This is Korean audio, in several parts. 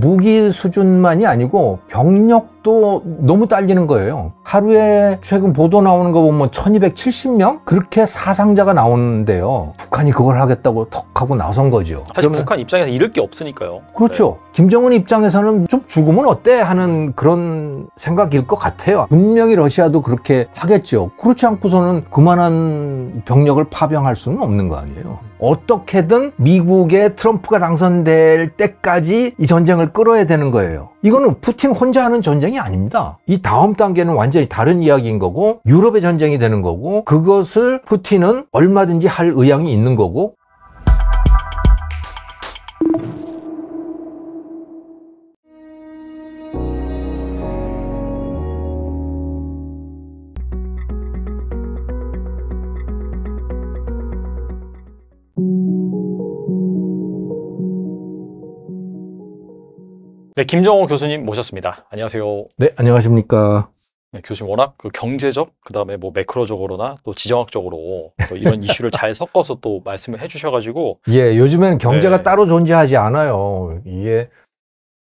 무기 수준만이 아니고 병력도 너무 딸리는 거예요 하루에 최근 보도 나오는 거 보면 1270명 그렇게 사상자가 나오는데요 북한이 그걸 하겠다고 턱 하고 나선 거죠 사실 그러면... 북한 입장에서 잃을 게 없으니까요 그렇죠 네. 김정은 입장에서는 좀 죽으면 어때 하는 그런 생각일 것 같아요 분명히 러시아도 그렇게 하겠죠 그렇지 않고서는 그만한 병력을 파병할 수는 없는 거 아니에요 어떻게든 미국의 트럼프가 당선될 때까지 이 전쟁을 끌어야 되는 거예요. 이거는 푸틴 혼자 하는 전쟁이 아닙니다. 이 다음 단계는 완전히 다른 이야기인 거고 유럽의 전쟁이 되는 거고 그것을 푸틴은 얼마든지 할 의향이 있는 거고 네, 김정호 교수님 모셨습니다. 안녕하세요. 네, 안녕하십니까. 네, 교수님 워낙 그 경제적, 그 다음에 뭐 매크로적으로나 또 지정학적으로 또 이런 이슈를 잘 섞어서 또 말씀을 해주셔가지고. 예, 요즘엔 경제가 네. 따로 존재하지 않아요. 이게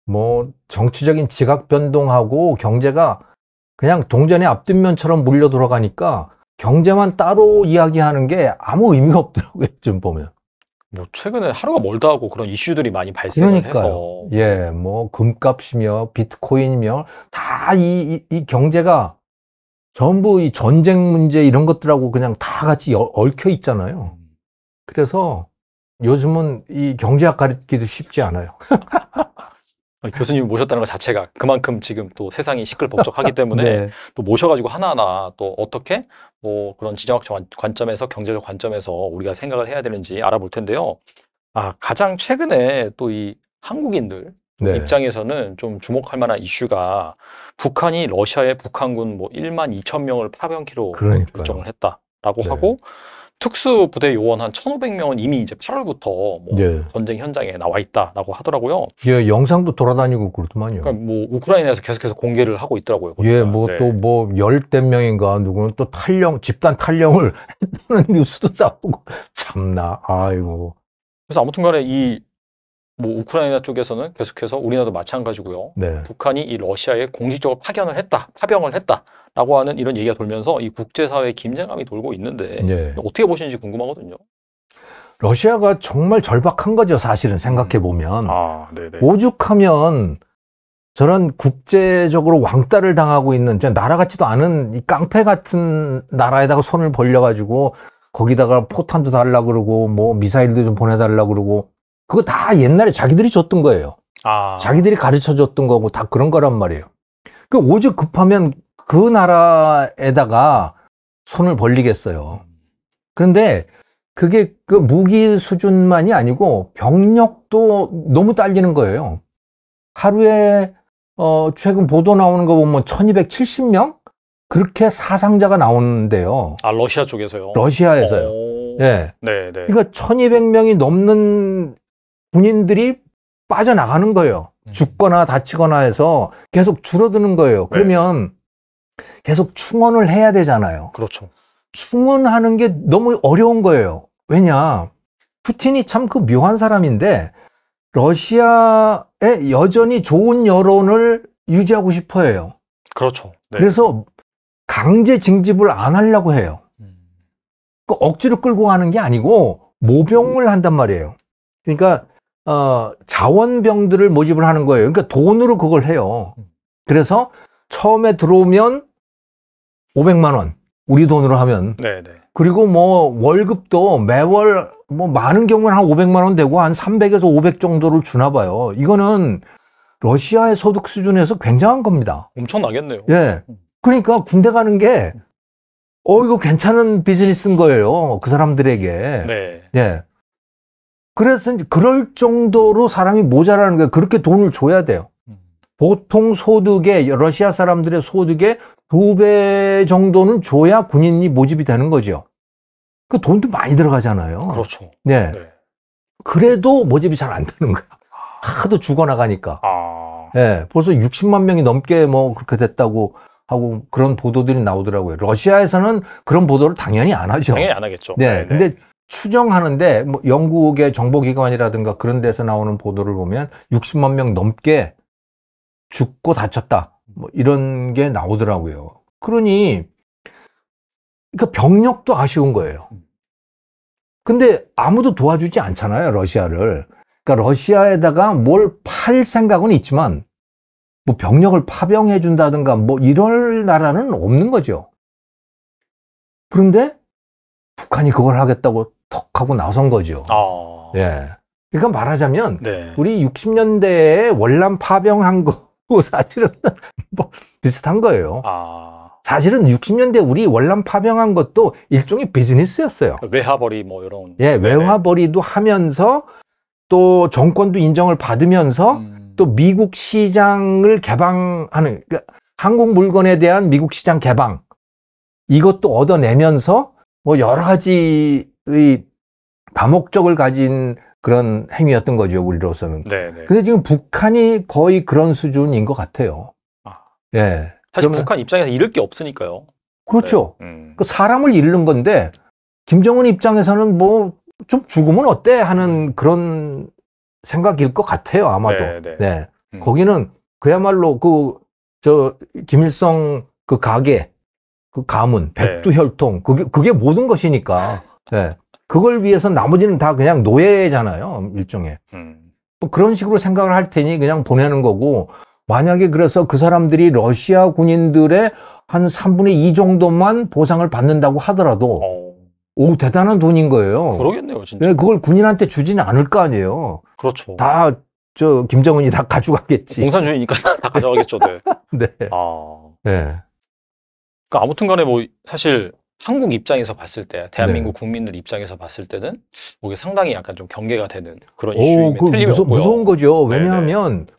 뭐 정치적인 지각 변동하고 경제가 그냥 동전의 앞뒷면처럼 물려 돌아가니까 경제만 따로 이야기하는 게 아무 의미가 없더라고요. 좀 보면. 뭐 최근에 하루가 멀다 하고 그런 이슈들이 많이 발생을 그러니까요. 해서 예, 뭐 금값이며 비트코인이며 다이이 경제가 전부 이 전쟁 문제 이런 것들하고 그냥 다 같이 여, 얽혀 있잖아요. 그래서 요즘은 이 경제학 가르치기도 쉽지 않아요. 교수님 모셨다는 것 자체가 그만큼 지금 또 세상이 시끌벅적하기 때문에 네. 또 모셔가지고 하나하나 또 어떻게 뭐 그런 지정학적 관점에서 경제적 관점에서 우리가 생각을 해야 되는지 알아볼 텐데요. 아 가장 최근에 또 이 한국인들 네. 입장에서는 좀 주목할 만한 이슈가 북한이 러시아의 북한군 뭐 1만 2천 명을 파병키로 결정을 했다라고 네. 하고 특수부대 요원 한 1,500명은 이미 이제 8월부터 뭐 예. 전쟁 현장에 나와 있다라고 하더라고요. 예, 영상도 돌아다니고 그렇더만요. 그러니까 뭐 우크라이나에서 계속해서 공개를 하고 있더라고요. 그러니까. 예, 뭐 또뭐 네. 뭐 열댓 명인가 누구는 또 탈영 집단 탈영을 했다는 뉴스도 나오고 참나 아이고. 그래서 아무튼간에 이뭐 우크라이나 쪽에서는 계속해서 우리나라도 마찬가지고요. 네. 북한이 이 러시아에 공식적으로 파견을 했다, 파병을 했다라고 하는 이런 얘기가 돌면서 이 국제사회의 긴장감이 돌고 있는데 네. 어떻게 보시는지 궁금하거든요. 러시아가 정말 절박한 거죠, 사실은 생각해 보면 음. 아, 오죽하면 저런 국제적으로 왕따를 당하고 있는 나라 같지도 않은 이 깡패 같은 나라에다가 손을 벌려 가지고 거기다가 포탄도 달라 그러고 뭐 미사일도 좀 보내달라 그러고 그거 다 옛날에 자기들이 줬던 거예요. 아. 자기들이 가르쳐 줬던 거고 다 그런 거란 말이에요. 그오직 급하면 그 나라에다가 손을 벌리겠어요. 그런데 그게 그 무기 수준만이 아니고 병력도 너무 딸리는 거예요. 하루에 어 최근 보도 나오는 거 보면 1270명 그렇게 사상자가 나오는데요. 아 러시아 쪽에서요. 러시아에서요. 예. 네, 네. 그러니까 1200명이 넘는 군인들이 빠져나가는 거예요. 음. 죽거나 다치거나 해서 계속 줄어드는 거예요. 네. 그러면 네. 계속 충원을 해야 되잖아요. 그렇죠. 충원하는 게 너무 어려운 거예요. 왜냐? 푸틴이 참 그 묘한 사람인데 러시아에 여전히 좋은 여론을 유지하고 싶어 해요. 그렇죠. 네. 그래서 강제 징집을 안 하려고 해요. 음. 그 억지로 끌고 가는 게 아니고 모병을 한단 말이에요. 그러니까 어, 자원병들을 모집을 하는 거예요. 그러니까 돈으로 그걸 해요. 그래서 처음에 들어오면 500만 원, 우리 돈으로 하면. 네네. 네. 그리고 뭐 월급도 매월 뭐 많은 경우는 한 500만 원 되고 한 300에서 500 정도를 주나 봐요. 이거는 러시아의 소득 수준에서 굉장한 겁니다. 엄청나겠네요. 예. 그러니까 군대 가는 게, 어, 이거 괜찮은 비즈니스인 거예요. 그 사람들에게. 네. 예. 그래서 이제 그럴 정도로 사람이 모자라는 거예요. 그렇게 돈을 줘야 돼요. 보통 소득에 러시아 사람들의 소득의 두배 정도는 줘야 군인이 모집이 되는 거죠. 그 돈도 많이 들어가잖아요. 그렇죠. 네. 네. 그래도 모집이 잘 안 되는 거야. 하도 죽어나가니까. 아... 네, 벌써 60만 명이 넘게 뭐 그렇게 됐다고 하고 그런 보도들이 나오더라고요. 러시아에서는 그런 보도를 당연히 안 하죠. 당연히 안 하겠죠. 네. 네네. 네. 근데 추정하는데 뭐 영국의 정보기관이라든가 그런 데서 나오는 보도를 보면 60만 명 넘게 죽고 다쳤다 뭐 이런 게 나오더라고요. 그러니 그 병력도 아쉬운 거예요. 근데 아무도 도와주지 않잖아요 러시아를. 그러니까 러시아에다가 뭘 팔 생각은 있지만 뭐 병력을 파병해 준다든가 뭐 이럴 나라는 없는 거죠. 그런데 북한이 그걸 하겠다고 턱 하고 나선 거죠. 아... 예. 그러니까 말하자면 네. 우리 60년대에 월남 파병한 거 그 사실은 뭐 비슷한 거예요. 아... 사실은 60년대 우리 월남 파병한 것도 일종의 비즈니스였어요. 그 외화벌이 뭐 이런. 예, 외화벌이도 하면서 또 정권도 인정을 받으면서 음... 또 미국 시장을 개방하는 그러니까 한국 물건에 대한 미국 시장 개방 이것도 얻어내면서 뭐 여러 가지 이 다목적을 가진 그런 행위였던 거죠 우리로서는. 네, 네. 근데 지금 북한이 거의 그런 수준인 것 같아요. 아. 예. 사실 그러면... 북한 입장에서 잃을 게 없으니까요. 그렇죠. 네. 음. 그 사람을 잃는 건데 김정은 입장에서는 뭐 좀 죽으면 어때 하는 음. 그런 생각일 것 같아요 아마도. 네. 네. 네. 음. 거기는 그야말로 그 저 김일성 그 가게 그 가문 백두혈통 네. 그게 그게 모든 것이니까. 네. 그걸 위해서 나머지는 다 그냥 노예잖아요. 일종의. 음. 뭐 그런 식으로 생각을 할 테니 그냥 보내는 거고 만약에 그래서 그 사람들이 러시아 군인들의 한 3분의 2 정도만 보상을 받는다고 하더라도 어. 오 대단한 돈인 거예요. 그러겠네요, 진짜. 네, 그걸 군인한테 주진 않을 거 아니에요. 그렇죠. 다 저 김정은이 다 가져갔겠지. 공산주의니까 다 가져가겠죠, 네. 네. 아, 네. 그러니까 아무튼간에 뭐 사실 한국 입장에서 봤을 때 대한민국 네. 국민들 입장에서 봤을 때는 이게 상당히 약간 좀 경계가 되는 그런 오, 이슈임에 틀림없고요. 무서, 운 거죠. 네, 네. 왜냐하면 네네.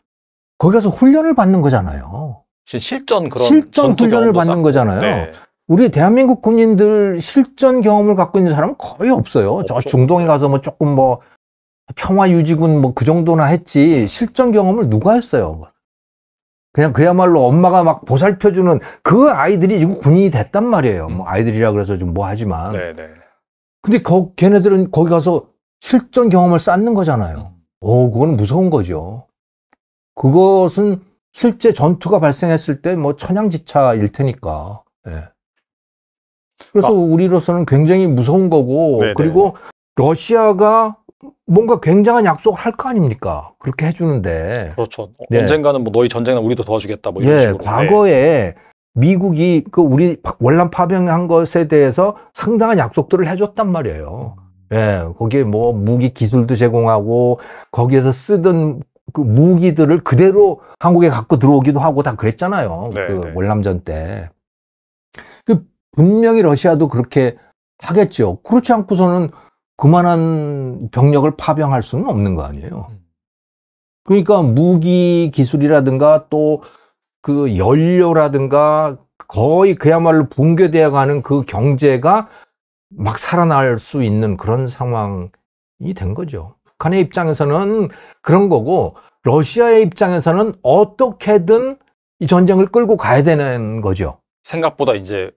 거기 가서 훈련을 받는 거잖아요. 실전 그런 실전 훈련을 받는 쌓고. 거잖아요. 네. 우리 대한민국 국민들 실전 경험을 갖고 있는 사람은 거의 없어요. 없죠. 저 중동에 가서 뭐 조금 뭐 평화 유지군 뭐 그 정도나 했지 실전 경험을 누가 했어요? 그냥 그야말로 엄마가 막 보살펴주는 그 아이들이 지금 군인이 됐단 말이에요. 뭐 아이들이라 그래서 좀 뭐 하지만. 네네. 네. 근데 거, 걔네들은 거기 가서 실전 경험을 쌓는 거잖아요. 음. 오, 그건 무서운 거죠. 그것은 실제 전투가 발생했을 때 뭐 천양지차일 테니까. 예. 그래서 아. 우리로서는 굉장히 무서운 거고, 네네. 네. 그리고 러시아가 뭔가 굉장한 약속을 할 거 아닙니까? 그렇게 해주는데. 그렇죠. 네. 언젠가는 뭐 너희 전쟁은 우리도 도와주겠다 뭐 이런 예, 네, 식으로. 과거에 네. 미국이 그 우리 월남 파병한 것에 대해서 상당한 약속들을 해줬단 말이에요. 예, 거기에 뭐 무기 기술도 제공하고 거기에서 쓰던 그 무기들을 그대로 한국에 갖고 들어오기도 하고 다 그랬잖아요. 네, 그 네. 월남전 때. 그 분명히 러시아도 그렇게 하겠죠. 그렇지 않고서는 그만한 병력을 파병할 수는 없는 거 아니에요. 그러니까 무기 기술이라든가 또 그 연료라든가 거의 그야말로 붕괴되어 가는 그 경제가 막 살아날 수 있는 그런 상황이 된 거죠. 북한의 입장에서는 그런 거고 러시아의 입장에서는 어떻게든 이 전쟁을 끌고 가야 되는 거죠. 생각보다 이제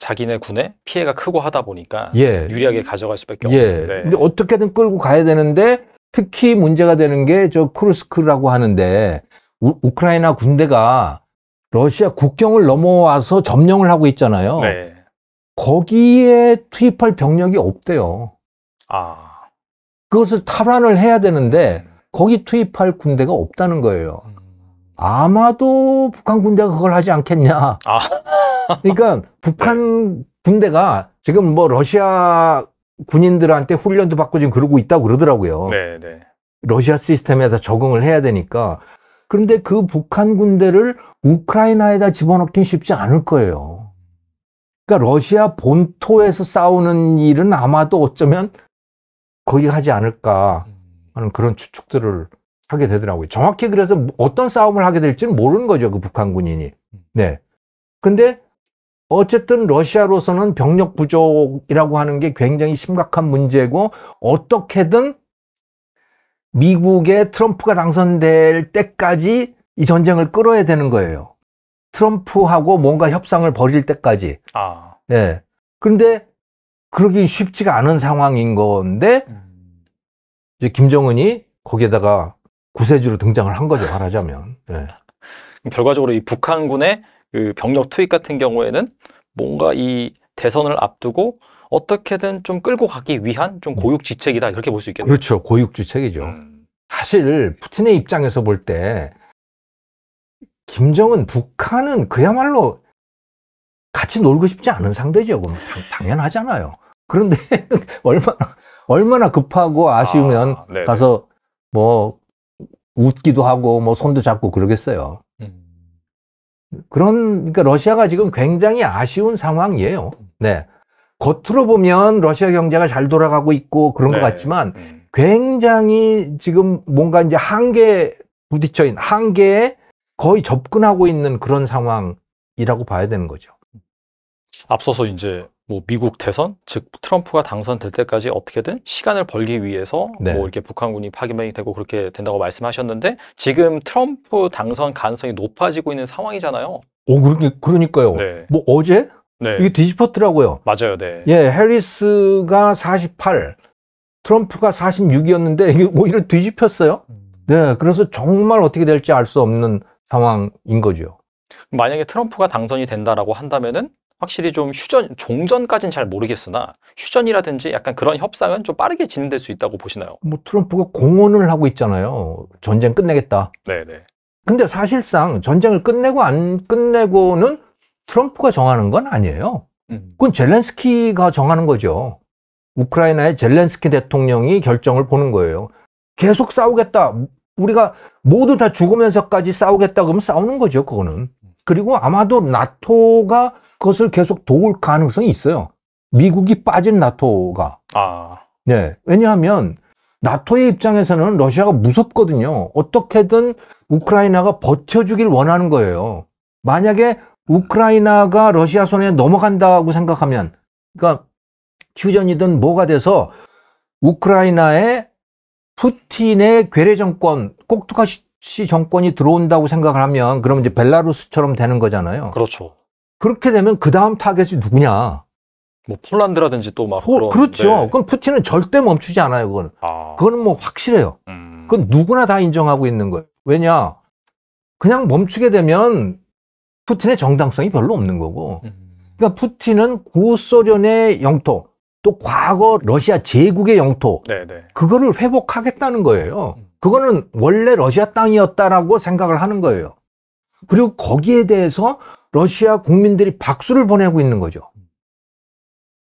자기네 군에 피해가 크고 하다 보니까 예. 유리하게 가져갈 수밖에 예. 없는 예. 근데 어떻게든 끌고 가야 되는데 특히 문제가 되는 게 저 크루스크라고 하는데 우, 크라이나 군대가 러시아 국경을 넘어와서 점령을 하고 있잖아요. 네. 거기에 투입할 병력이 없대요. 아. 그것을 탈환을 해야 되는데 거기 투입할 군대가 없다는 거예요. 음. 아마도 북한 군대가 그걸 하지 않겠냐. 아. 그러니까 북한 네. 군대가 지금 뭐 러시아 군인들한테 훈련도 받고 지금 그러고 있다고 그러더라고요. 네, 네. 러시아 시스템에다 적응을 해야 되니까. 그런데 그 북한 군대를 우크라이나에다 집어넣긴 쉽지 않을 거예요. 그러니까 러시아 본토에서 싸우는 일은 아마도 어쩌면 거기 하지 않을까 하는 그런 추측들을 하게 되더라고요. 정확히 그래서 어떤 싸움을 하게 될지는 모르는 거죠. 그 북한 군인이. 네. 근데 어쨌든 러시아로서는 병력 부족이라고 하는 게 굉장히 심각한 문제고 어떻게든 미국의 트럼프가 당선될 때까지 이 전쟁을 끌어야 되는 거예요. 트럼프하고 뭔가 협상을 벌일 때까지. 아. 예. 네. 그런데 그러기 쉽지가 않은 상황인 건데 음. 이제 김정은이 거기에다가 구세주로 등장을 한 거죠 네. 말하자면. 네. 결과적으로 이 북한군의 그 병력 투입 같은 경우에는 뭔가 이 대선을 앞두고 어떻게든 좀 끌고 가기 위한 좀 음. 고육지책이다 이렇게 볼 수 있겠네요. 그렇죠, 고육지책이죠. 음. 사실 푸틴의 입장에서 볼 때 김정은 북한은 그야말로 같이 놀고 싶지 않은 상대죠. 그럼 당연하잖아요. 그런데 얼마나 얼마나 급하고 아쉬우면 아, 네, 네. 가서 뭐 웃기도 하고 뭐 손도 잡고 그러겠어요. 음. 그런 그러니까 러시아가 지금 굉장히 아쉬운 상황이에요. 네. 겉으로 보면 러시아 경제가 잘 돌아가고 있고 그런 네. 것 같지만 음. 굉장히 지금 뭔가 이제 한계에 부딪혀 있는 한계에 거의 접근하고 있는 그런 상황이라고 봐야 되는 거죠. 앞서서 이제 뭐 미국 대선 즉 트럼프가 당선될 때까지 어떻게든 시간을 벌기 위해서 뭐 네. 뭐 이렇게 북한군이 파견이 되고 그렇게 된다고 말씀하셨는데 지금 트럼프 당선 가능성이 높아지고 있는 상황이잖아요. 어 그러니, 그러니까요. 네. 뭐 어제 네. 이게 뒤집혔더라고요. 맞아요. 네. 예, 해리스가 48, 트럼프가 46이었는데 이게 뭐 이런 뒤집혔어요. 음. 네, 그래서 정말 어떻게 될지 알 수 없는 상황인 거죠. 만약에 트럼프가 당선이 된다라고 한다면은 확실히 좀 휴전, 종전까지는 잘 모르겠으나 휴전이라든지 약간 그런 협상은 좀 빠르게 진행될 수 있다고 보시나요? 뭐 트럼프가 공언을 하고 있잖아요. 전쟁 끝내겠다. 네네. 근데 사실상 전쟁을 끝내고 안 끝내고는 트럼프가 정하는 건 아니에요. 음. 그건 젤렌스키가 정하는 거죠. 우크라이나의 젤렌스키 대통령이 결정을 보는 거예요. 계속 싸우겠다. 우리가 모두 다 죽으면서까지 싸우겠다 그러면 싸우는 거죠, 그거는. 그리고 아마도 나토가 그것을 계속 도울 가능성이 있어요. 미국이 빠진 나토가. 아. 네. 왜냐하면 나토의 입장에서는 러시아가 무섭거든요. 어떻게든 우크라이나가 버텨주길 원하는 거예요. 만약에 우크라이나가 러시아 손에 넘어간다고 생각하면, 그러니까 휴전이든 뭐가 돼서 우크라이나에 푸틴의 괴뢰 정권, 꼭두가시 정권이 들어온다고 생각을 하면, 그러면 이제 벨라루스처럼 되는 거잖아요. 그렇죠. 그렇게 되면 그 다음 타겟이 누구냐? 뭐 폴란드라든지 또 막 그런. 그렇죠. 네. 그럼 푸틴은 절대 멈추지 않아요. 그건 아. 그거는 뭐 확실해요. 음. 그건 누구나 다 인정하고 있는 거예요. 왜냐? 그냥 멈추게 되면 푸틴의 정당성이 별로 없는 거고. 음. 그러니까 푸틴은 구소련의 영토, 또 과거 러시아 제국의 영토, 네네. 네. 그거를 회복하겠다는 거예요. 음. 그거는 원래 러시아 땅이었다라고 생각을 하는 거예요. 그리고 거기에 대해서 러시아 국민들이 박수를 보내고 있는 거죠.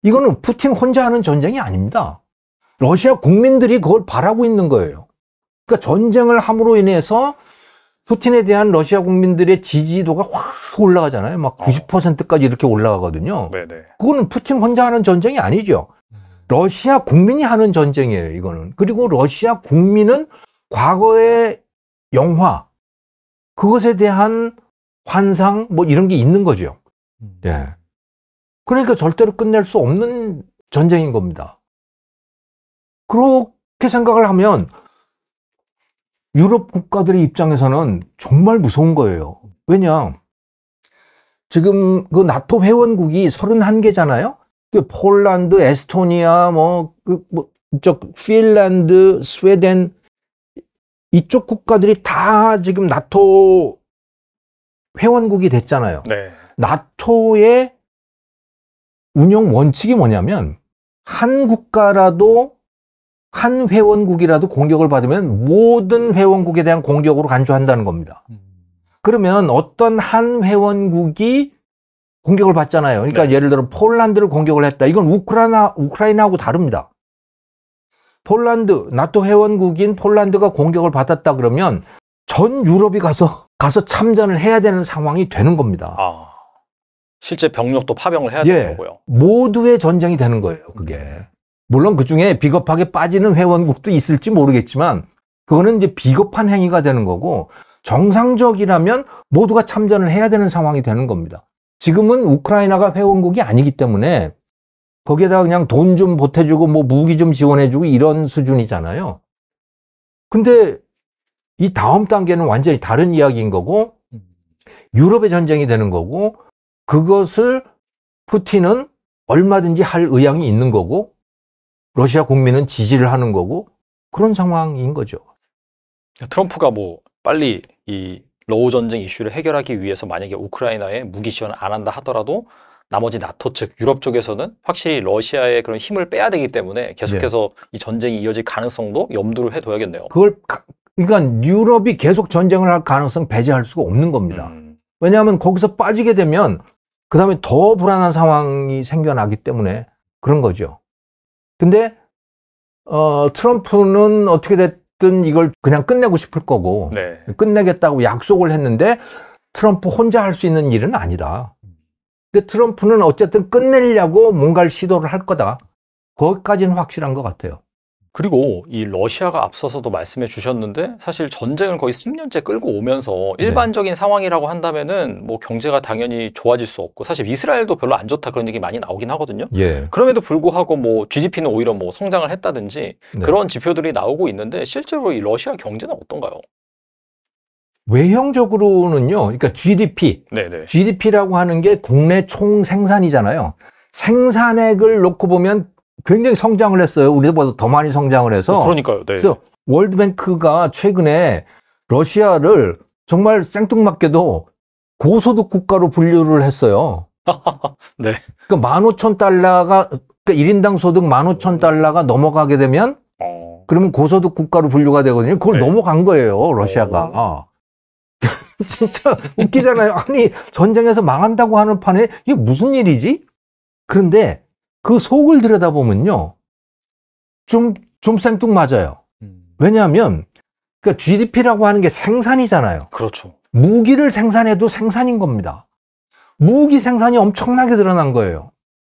이거는 푸틴 혼자 하는 전쟁이 아닙니다. 러시아 국민들이 그걸 바라고 있는 거예요. 그러니까 전쟁을 함으로 인해서 푸틴에 대한 러시아 국민들의 지지도가 확 올라가잖아요. 막 90%까지 어. 이렇게 올라가거든요. 그거는 푸틴 혼자 하는 전쟁이 아니죠. 러시아 국민이 하는 전쟁이에요, 이거는. 그리고 러시아 국민은 과거의 영화, 그것에 대한 환상 뭐 이런 게 있는 거죠. 음. 예. 그러니까 절대로 끝낼 수 없는 전쟁인 겁니다. 그렇게 생각을 하면 유럽 국가들의 입장에서는 정말 무서운 거예요. 왜냐? 지금 그 나토 회원국이 31개잖아요. 그 폴란드, 에스토니아, 뭐, 그, 뭐, 쪽 핀란드, 스웨덴 이쪽 국가들이 다 지금 나토 회원국이 됐잖아요. 네. 나토의 운영 원칙이 뭐냐면 한 국가라도 한 회원국이라도 공격을 받으면 모든 회원국에 대한 공격으로 간주한다는 겁니다. 음. 그러면 어떤 한 회원국이 공격을 받잖아요. 그러니까 네. 예를 들어 폴란드를 공격을 했다. 이건 우크라나 우크라이나하고 다릅니다. 폴란드 나토 회원국인 폴란드가 공격을 받았다 그러면 전 유럽이 가서 가서 참전을 해야 되는 상황이 되는 겁니다. 아, 실제 병력도 파병을 해야 예, 되는 거고요. 모두의 전쟁이 되는 거예요, 그게. 물론 그 중에 비겁하게 빠지는 회원국도 있을지 모르겠지만, 그거는 이제 비겁한 행위가 되는 거고, 정상적이라면 모두가 참전을 해야 되는 상황이 되는 겁니다. 지금은 우크라이나가 회원국이 아니기 때문에 거기에다가 그냥 돈 좀 보태주고 뭐 무기 좀 지원해주고 이런 수준이잖아요. 근데 이 다음 단계는 완전히 다른 이야기인 거고 유럽의 전쟁이 되는 거고 그것을 푸틴은 얼마든지 할 의향이 있는 거고 러시아 국민은 지지를 하는 거고 그런 상황인 거죠. 트럼프가 뭐 빨리 이 러우 전쟁 이슈를 해결하기 위해서 만약에 우크라이나에 무기 지원을 안 한다 하더라도 나머지 나토 측 유럽 쪽에서는 확실히 러시아의 그런 힘을 빼야 되기 때문에 계속해서 네. 이 전쟁이 이어질 가능성도 염두를 해둬야겠네요. 그걸 그러니까 유럽이 계속 전쟁을 할 가능성 배제할 수가 없는 겁니다. 음. 왜냐하면 거기서 빠지게 되면 그 다음에 더 불안한 상황이 생겨나기 때문에 그런 거죠. 근데 어, 트럼프는 어떻게 됐든 이걸 그냥 끝내고 싶을 거고 네. 끝내겠다고 약속을 했는데 트럼프 혼자 할 수 있는 일은 아니다. 근데 트럼프는 어쨌든 끝내려고 뭔가를 시도를 할 거다. 거기까지는 확실한 것 같아요. 그리고 이 러시아가 앞서서도 말씀해 주셨는데 사실 전쟁을 거의 3년째 끌고 오면서 네. 일반적인 네. 상황이라고 한다면은 뭐 경제가 당연히 좋아질 수 없고 사실 이스라엘도 별로 안 좋다 그런 얘기 많이 나오긴 하거든요. 예. 그럼에도 불구하고 뭐 GDP는 오히려 뭐 성장을 했다든지 네. 그런 지표들이 나오고 있는데 실제로 이 러시아 경제는 어떤가요? 외형적으로는요. 그러니까 GDP. 네네. GDP라고 하는 게 국내 총 생산이잖아요. 생산액을 놓고 보면 굉장히 성장을 했어요. 우리보다 더 많이 성장을 해서. 어, 그러니까요. 네. 그래서 월드뱅크가 최근에 러시아를 정말 생뚱맞게도 고소득 국가로 분류를 했어요. 네. 그러니까 만 오천 달러가 그러니까 일인당 소득 만 오천 달러가 넘어가게 되면 어. 그러면 고소득 국가로 분류가 되거든요. 그걸 네. 넘어간 거예요, 어. 러시아가. 어. 진짜 웃기잖아요. 아니, 전쟁에서 망한다고 하는 판에 이게 무슨 일이지? 그런데 그 속을 들여다보면요. 좀, 좀 생뚱맞아요. 음. 왜냐하면, 그러니까 GDP라고 하는 게 생산이잖아요. 그렇죠. 무기를 생산해도 생산인 겁니다. 무기 생산이 엄청나게 늘어난 거예요.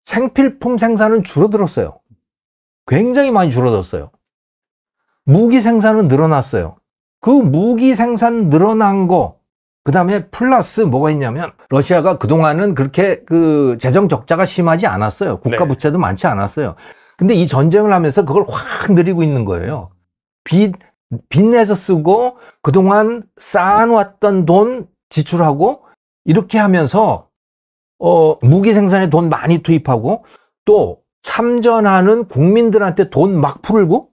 생필품 생산은 줄어들었어요. 굉장히 많이 줄어들었어요. 무기 생산은 늘어났어요. 그 무기 생산 늘어난 거, 그 다음에 플러스 뭐가 있냐면 러시아가 그동안은 그렇게 그 재정 적자가 심하지 않았어요. 국가 네. 부채도 네. 많지 않았어요. 근데 이 전쟁을 하면서 그걸 확 늘리고 있는 거예요. 빚, 빚내서 쓰고 그동안 쌓아놓았던 돈 지출하고 이렇게 하면서 어, 무기 생산에 돈 많이 투입하고 또 참전하는 국민들한테 돈 막 풀고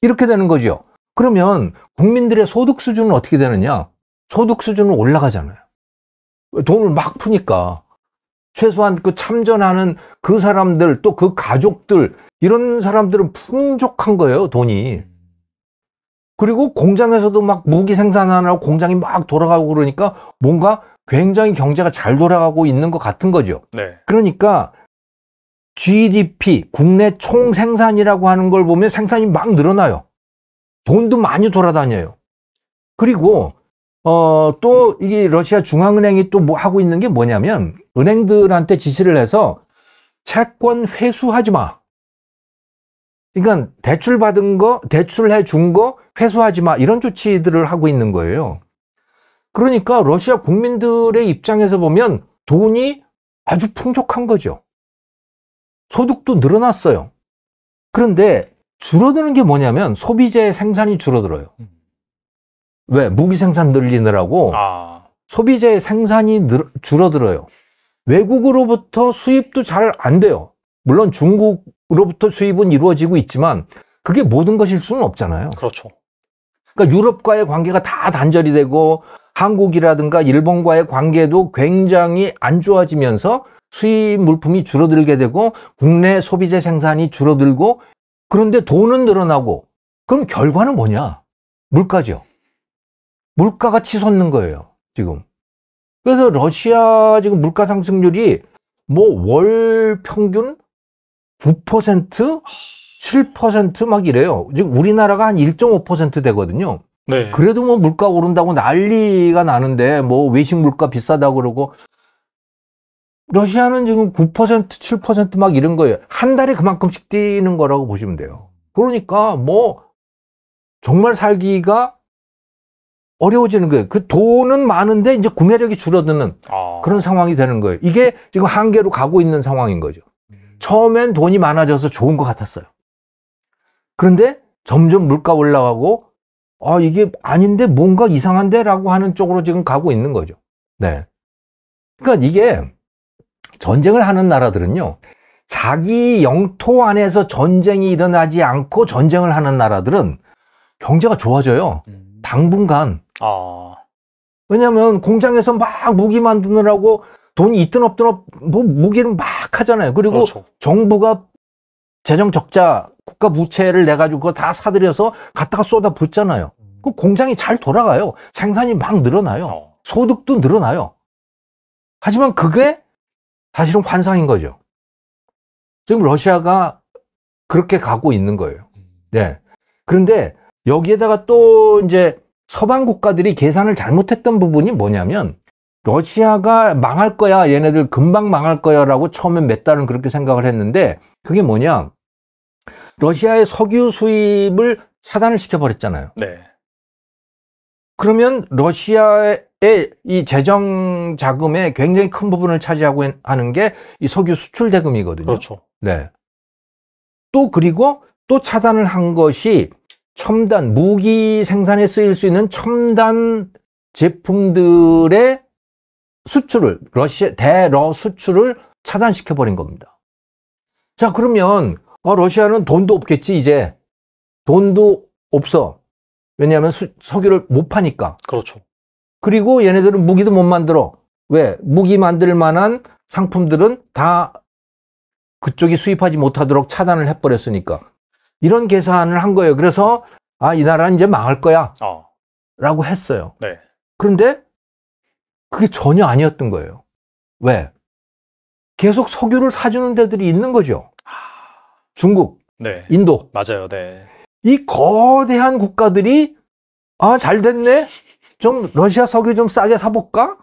이렇게 되는 거죠. 그러면 국민들의 소득 수준은 어떻게 되느냐? 소득 수준은 올라가잖아요. 돈을 막 푸니까 최소한 그 참전하는 그 사람들 또 그 가족들 이런 사람들은 풍족한 거예요 돈이. 그리고 공장에서도 막 무기 생산하느라고 공장이 막 돌아가고 그러니까 뭔가 굉장히 경제가 잘 돌아가고 있는 것 같은 거죠. 네. 그러니까 GDP, 국내 총 생산이라고 하는 걸 보면 생산이 막 늘어나요. 돈도 많이 돌아다녀요. 그리고 어, 또 이게 러시아 중앙은행이 또 뭐 하고 있는 게 뭐냐면 은행들한테 지시를 해서 채권 회수하지 마. 그러니까 대출 받은 거, 대출해 준 거 회수하지 마 이런 조치들을 하고 있는 거예요. 그러니까 러시아 국민들의 입장에서 보면 돈이 아주 풍족한 거죠. 소득도 늘어났어요. 그런데 줄어드는 게 뭐냐면 소비재 생산이 줄어들어요. 음. 왜? 무기 생산 늘리느라고 아. 소비자의 생산이 늘, 줄어들어요. 외국으로부터 수입도 잘 안 돼요. 물론 중국으로부터 수입은 이루어지고 있지만 그게 모든 것일 수는 없잖아요. 그렇죠. 그러니까 유럽과의 관계가 다 단절이 되고 한국이라든가 일본과의 관계도 굉장히 안 좋아지면서 수입 물품이 줄어들게 되고 국내 소비재 생산이 줄어들고 그런데 돈은 늘어나고 그럼 결과는 뭐냐? 물가죠. 물가가 치솟는 거예요, 지금. 그래서 러시아 지금 물가 상승률이 뭐 월 평균 9%, 7%막 이래요. 지금 우리나라가 한 1.5% 되거든요. 네. 그래도 뭐 물가 오른다고 난리가 나는데 뭐 외식 물가 비싸다 그러고 러시아는 지금 9%, 7%막 이런 거예요. 한 달에 그만큼씩 뛰는 거라고 보시면 돼요. 그러니까 뭐 정말 살기가 어려워지는 거예요. 그 돈은 많은데 이제 구매력이 줄어드는 아. 그런 상황이 되는 거예요. 이게 지금 한계로 가고 있는 상황인 거죠. 음. 처음엔 돈이 많아져서 좋은 것 같았어요. 그런데 점점 물가 올라가고 아 이게 아닌데 뭔가 이상한데라고 하는 쪽으로 지금 가고 있는 거죠. 네. 그러니까 이게 전쟁을 하는 나라들은요. 자기 영토 안에서 전쟁이 일어나지 않고 전쟁을 하는 나라들은 경제가 좋아져요. 음. 당분간. 아. 왜냐면 공장에서 막 무기 만드느라고 돈이 있든 없든 없, 뭐 무기를 막 하잖아요. 그리고 그렇죠. 정부가 재정 적자, 국가 부채를 내 가지고 그거 다 사들여서 갖다가 쏟아 붓잖아요. 음. 그 공장이 잘 돌아가요. 생산이 막 늘어나요. 어. 소득도 늘어나요. 하지만 그게 사실은 환상인 거죠. 지금 러시아가 그렇게 가고 있는 거예요. 음. 네. 그런데 여기에다가 또 이제 서방 국가들이 계산을 잘못했던 부분이 뭐냐면 러시아가 망할 거야 얘네들 금방 망할 거야 라고 처음엔 몇 달은 그렇게 생각을 했는데 그게 뭐냐 러시아의 석유 수입을 차단을 시켜버렸잖아요 네. 그러면 러시아의 이 재정 자금의 굉장히 큰 부분을 차지하고 하는 게 이 석유 수출 대금이거든요 그렇죠. 네. 또 그리고 또 차단을 한 것이 첨단 무기 생산에 쓰일 수 있는 첨단 제품들의 수출을 러시아 대러 수출을 차단시켜 버린 겁니다. 자 그러면 어, 러시아는 돈도 없겠지 이제 돈도 없어 왜냐하면 수, 석유를 못 파니까 그렇죠. 그리고 얘네들은 무기도 못 만들어 왜 무기 만들 만한 상품들은 다 그쪽이 수입하지 못하도록 차단을 해버렸으니까 이런 계산을 한 거예요. 그래서 아, 이 나라는 이제 망할 거야. 어. 라고 했어요. 네. 그런데 그게 전혀 아니었던 거예요. 왜? 계속 석유를 사주는 데들이 있는 거죠. 중국, 네. 인도. 맞아요. 네. 이 거대한 국가들이 아, 잘 됐네. 좀 러시아 석유 좀 싸게 사볼까?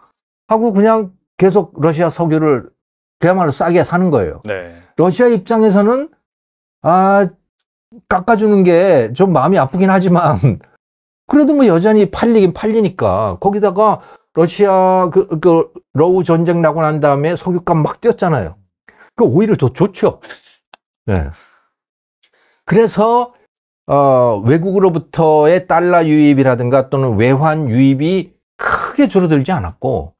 하고 그냥 계속 러시아 석유를 그야말로 싸게 사는 거예요. 네. 러시아 입장에서는 아, 깎아주는 게 좀 마음이 아프긴 하지만 그래도 뭐 여전히 팔리긴 팔리니까 거기다가 러시아 그, 그 러우 전쟁 나고 난 다음에 석유값 막 뛰었잖아요. 그 오히려 더 좋죠. 네. 그래서 어, 외국으로부터의 달러 유입이라든가 또는 외환 유입이 크게 줄어들지 않았고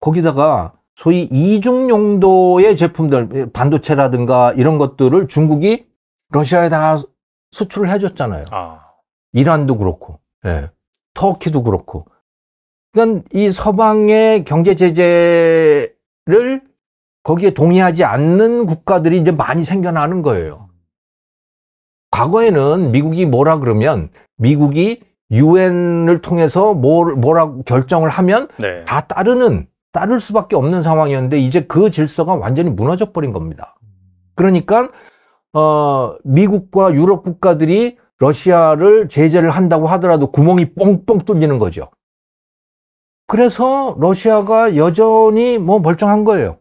거기다가 소위 이중 용도의 제품들 반도체라든가 이런 것들을 중국이 러시아에 다 수출을 해줬잖아요. 아. 이란도 그렇고, 예. 터키도 그렇고. 그러니까 이 서방의 경제 제재를 거기에 동의하지 않는 국가들이 이제 많이 생겨나는 거예요. 과거에는 미국이 뭐라 그러면 미국이 유엔을 통해서 뭘, 뭐라고 결정을 하면 네. 다 따르는 따를 수밖에 없는 상황이었는데 이제 그 질서가 완전히 무너져 버린 겁니다. 그러니까 어, 미국과 유럽 국가들이 러시아를 제재를 한다고 하더라도 구멍이 뻥뻥 뚫리는 거죠. 그래서 러시아가 여전히 뭐 멀쩡한 거예요.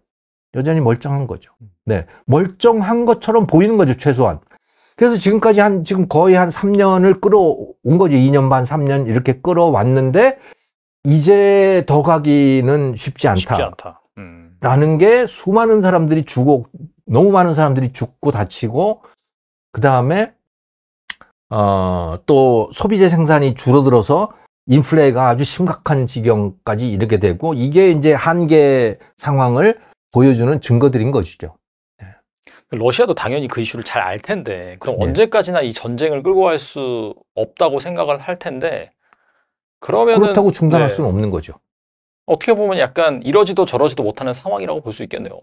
여전히 멀쩡한 거죠. 네. 멀쩡한 것처럼 보이는 거죠, 최소한. 그래서 지금까지 한, 지금 거의 한 3년을 끌어온 거죠. 2년 반, 3년 이렇게 끌어왔는데, 이제 더 가기는 쉽지 않다. 쉽지 않다. 음. 라는 게 수많은 사람들이 주고 너무 많은 사람들이 죽고 다치고 그 다음에 어, 또 소비재 생산이 줄어들어서 인플레가 아주 심각한 지경까지 이르게 되고 이게 이제 한계 상황을 보여주는 증거들인 것이죠. 예. 그러니까 러시아도 당연히 그 이슈를 잘 알 텐데 그럼 예. 언제까지나 이 전쟁을 끌고 갈 수 없다고 생각을 할 텐데 그러면 그렇다고 중단할 네. 수는 없는 거죠. 어떻게 보면 약간 이러지도 저러지도 못하는 상황이라고 볼 수 있겠네요.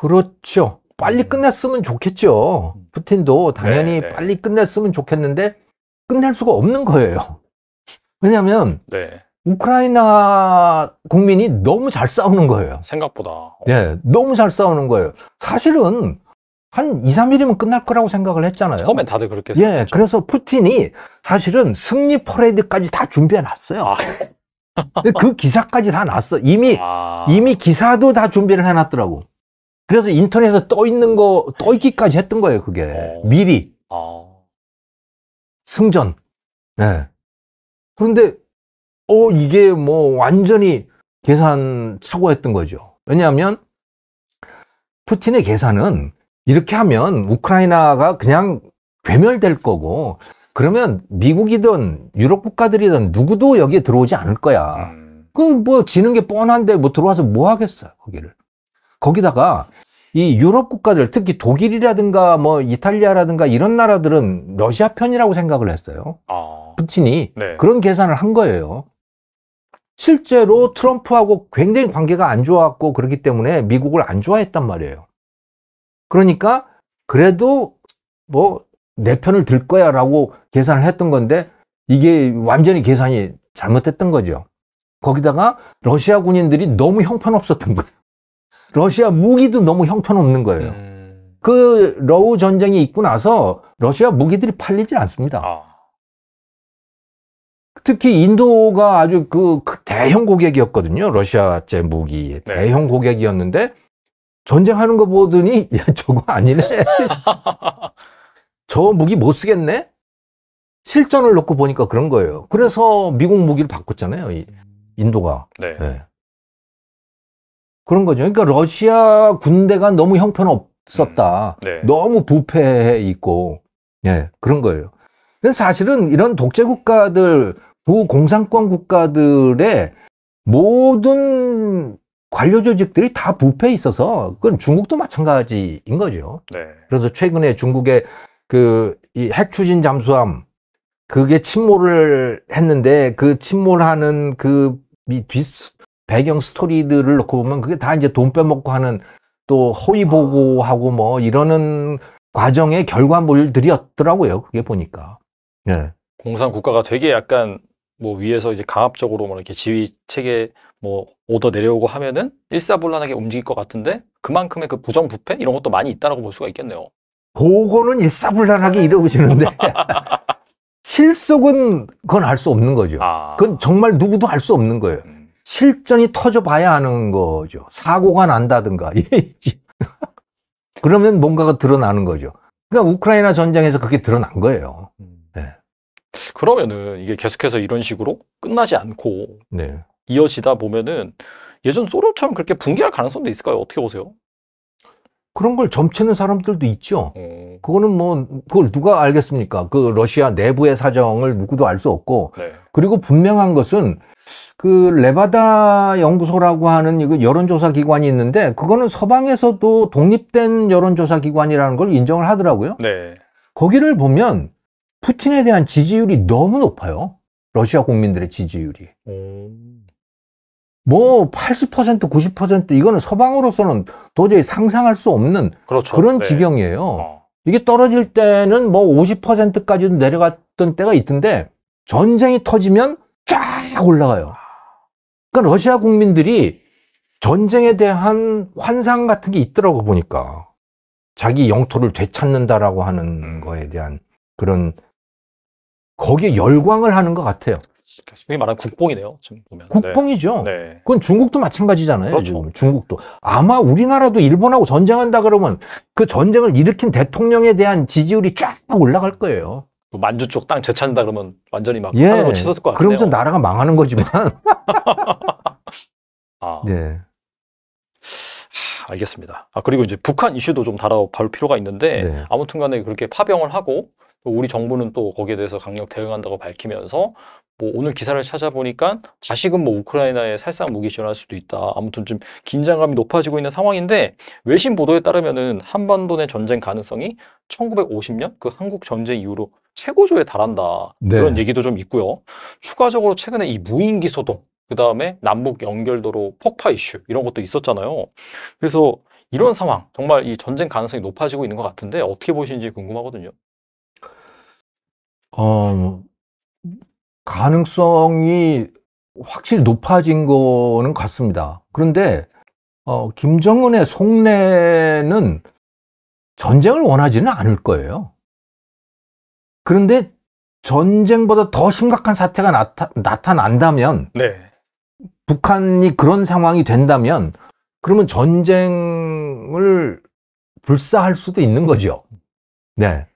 그렇죠. 빨리 음. 끝났으면 좋겠죠. 음. 푸틴도 당연히 네, 네. 빨리 끝냈으면 좋겠는데 끝낼 수가 없는 거예요. 왜냐하면 네. 우크라이나 국민이 너무 잘 싸우는 거예요. 생각보다. 네, 너무 잘 싸우는 거예요. 사실은 한 2, 3일이면 끝날 거라고 생각을 했잖아요. 처음엔 다들 그렇게 예, 생각했죠. 예, 그래서 푸틴이 사실은 승리 퍼레이드까지 다 준비해 놨어요. 아. 그 기사까지 다 났어. 이미 아... 이미 기사도 다 준비를 해놨더라고. 그래서 인터넷에 서떠 있는 거, 떠 있기까지 했던 거예요, 그게. 어. 미리. 어. 승전. 네. 그런데, 어, 이게 뭐 완전히 계산 착오했던 거죠. 왜냐하면, 푸틴의 계산은 이렇게 하면 우크라이나가 그냥 괴멸될 거고, 그러면 미국이든 유럽 국가들이든 누구도 여기에 들어오지 않을 거야. 음. 그뭐 지는 게 뻔한데 뭐 들어와서 뭐 하겠어요, 거기를. 거기다가 이 유럽 국가들 특히 독일이라든가 뭐 이탈리아라든가 이런 나라들은 러시아 편이라고 생각을 했어요. 아... 푸틴이 네. 그런 계산을 한 거예요. 실제로 음. 트럼프하고 굉장히 관계가 안 좋았고 그렇기 때문에 미국을 안 좋아했단 말이에요. 그러니까 그래도 뭐 내 편을 들 거야라고 계산을 했던 건데 이게 완전히 계산이 잘못됐던 거죠. 거기다가 러시아 군인들이 너무 형편없었던 거예요. 러시아 무기도 너무 형편없는 거예요. 음... 그 러우 전쟁이 있고 나서 러시아 무기들이 팔리질 않습니다. 아... 특히 인도가 아주 그, 대형 고객이었거든요. 러시아제 무기 네. 대형 고객이었는데 전쟁하는 거 보더니 야 저거 아니네. 저 무기 못 쓰겠네. 실전을 놓고 보니까 그런 거예요. 그래서 미국 무기를 바꿨잖아요. 음. 인도가. 네. 네. 그런 거죠. 그러니까 러시아 군대가 너무 형편없었다. 음, 네. 너무 부패해 있고, 예, 그런 거예요. 근데 사실은 이런 독재 국가들, 부공산권 국가들의 모든 관료 조직들이 다 부패해 있어서 그건 중국도 마찬가지인 거죠. 네. 그래서 최근에 중국의 그이 핵추진 잠수함 그게 침몰을 했는데 그 침몰하는 그이 뒷, 배경 스토리들을 놓고 보면 그게 다 이제 돈 빼먹고 하는 또 허위 보고하고 뭐 이러는 과정의 결과물들이었더라고요. 그게 보니까. 네. 공산 국가가 되게 약간 뭐 위에서 이제 강압적으로 뭐 이렇게 지휘 체계 뭐 오더 내려오고 하면은 일사불란하게 움직일 것 같은데 그만큼의 그 부정부패 이런 것도 많이 있다라고 볼 수가 있겠네요. 보고는 일사불란하게 네. 이러시는데 실속은 그건 알 수 없는 거죠. 아... 그건 정말 누구도 알 수 없는 거예요. 음... 실전이 터져봐야 하는 거죠. 사고가 난다든가. 그러면 뭔가가 드러나는 거죠. 그러니까 우크라이나 전쟁에서 그게 드러난 거예요. 음. 네. 그러면은 이게 계속해서 이런 식으로 끝나지 않고 네. 이어지다 보면은 예전 소련처럼 그렇게 붕괴할 가능성도 있을까요? 어떻게 보세요? 그런 걸 점치는 사람들도 있죠. 음. 그거는 뭐 그걸 누가 알겠습니까? 그 러시아 내부의 사정을 누구도 알 수 없고 네. 그리고 분명한 것은 그 레바다 연구소라고 하는 이거 여론조사 기관이 있는데 그거는 서방에서도 독립된 여론조사 기관이라는 걸 인정을 하더라고요. 네. 거기를 보면 푸틴에 대한 지지율이 너무 높아요. 러시아 국민들의 지지율이. 뭐 80%, 90% 이거는 서방으로서는 도저히 상상할 수 없는 그렇죠. 그런 네. 지경이에요. 어. 이게 떨어질 때는 뭐 50%까지도 내려갔던 때가 있던데 전쟁이 터지면 쫙 올라가요. 그러니까 러시아 국민들이 전쟁에 대한 환상 같은 게 있더라고 보니까 자기 영토를 되찾는다라고 하는 거에 대한 그런 거기에 열광을 하는 것 같아요. 소위 말하 국뽕이네요. 지금 보면. 국뽕이죠. 네. 네. 그건 중국도 마찬가지잖아요. 그렇죠. 중국도 아마 우리나라도 일본하고 전쟁한다 그러면 그 전쟁을 일으킨 대통령에 대한 지지율이 쫙 올라갈 거예요. 뭐 만주 쪽 땅재찬다 그러면 완전히 막 예. 하늘로 치솟을 것 같아요. 그러면서 나라가 망하는 거지만. 아. 네. 알겠습니다. 아 그리고 이제 북한 이슈도 좀 다뤄볼 필요가 있는데 네. 아무튼간에 그렇게 파병을 하고 우리 정부는 또 거기에 대해서 강력 대응한다고 밝히면서 뭐 오늘 기사를 찾아보니까 자식은 뭐 우크라이나에 살상 무기 지원할 수도 있다. 아무튼 좀 긴장감이 높아지고 있는 상황인데 외신 보도에 따르면은 한반도 내 전쟁 가능성이 1950년 그 한국 전쟁 이후로 최고조에 달한다. 네. 그런 얘기도 좀 있고요. 추가적으로 최근에 이 무인기 소동, 그 다음에 남북 연결도로 폭파 이슈 이런 것도 있었잖아요. 그래서 이런 상황 정말 이 전쟁 가능성이 높아지고 있는 것 같은데 어떻게 보시는지 궁금하거든요. 어, 가능성이 확실히 높아진 거는 같습니다. 그런데 어, 김정은의 속내는 전쟁을 원하지는 않을 거예요. 그런데 전쟁보다 더 심각한 사태가 나타, 난다면 네. 북한이 그런 상황이 된다면 그러면 전쟁을 불사할 수도 있는 거죠. 네.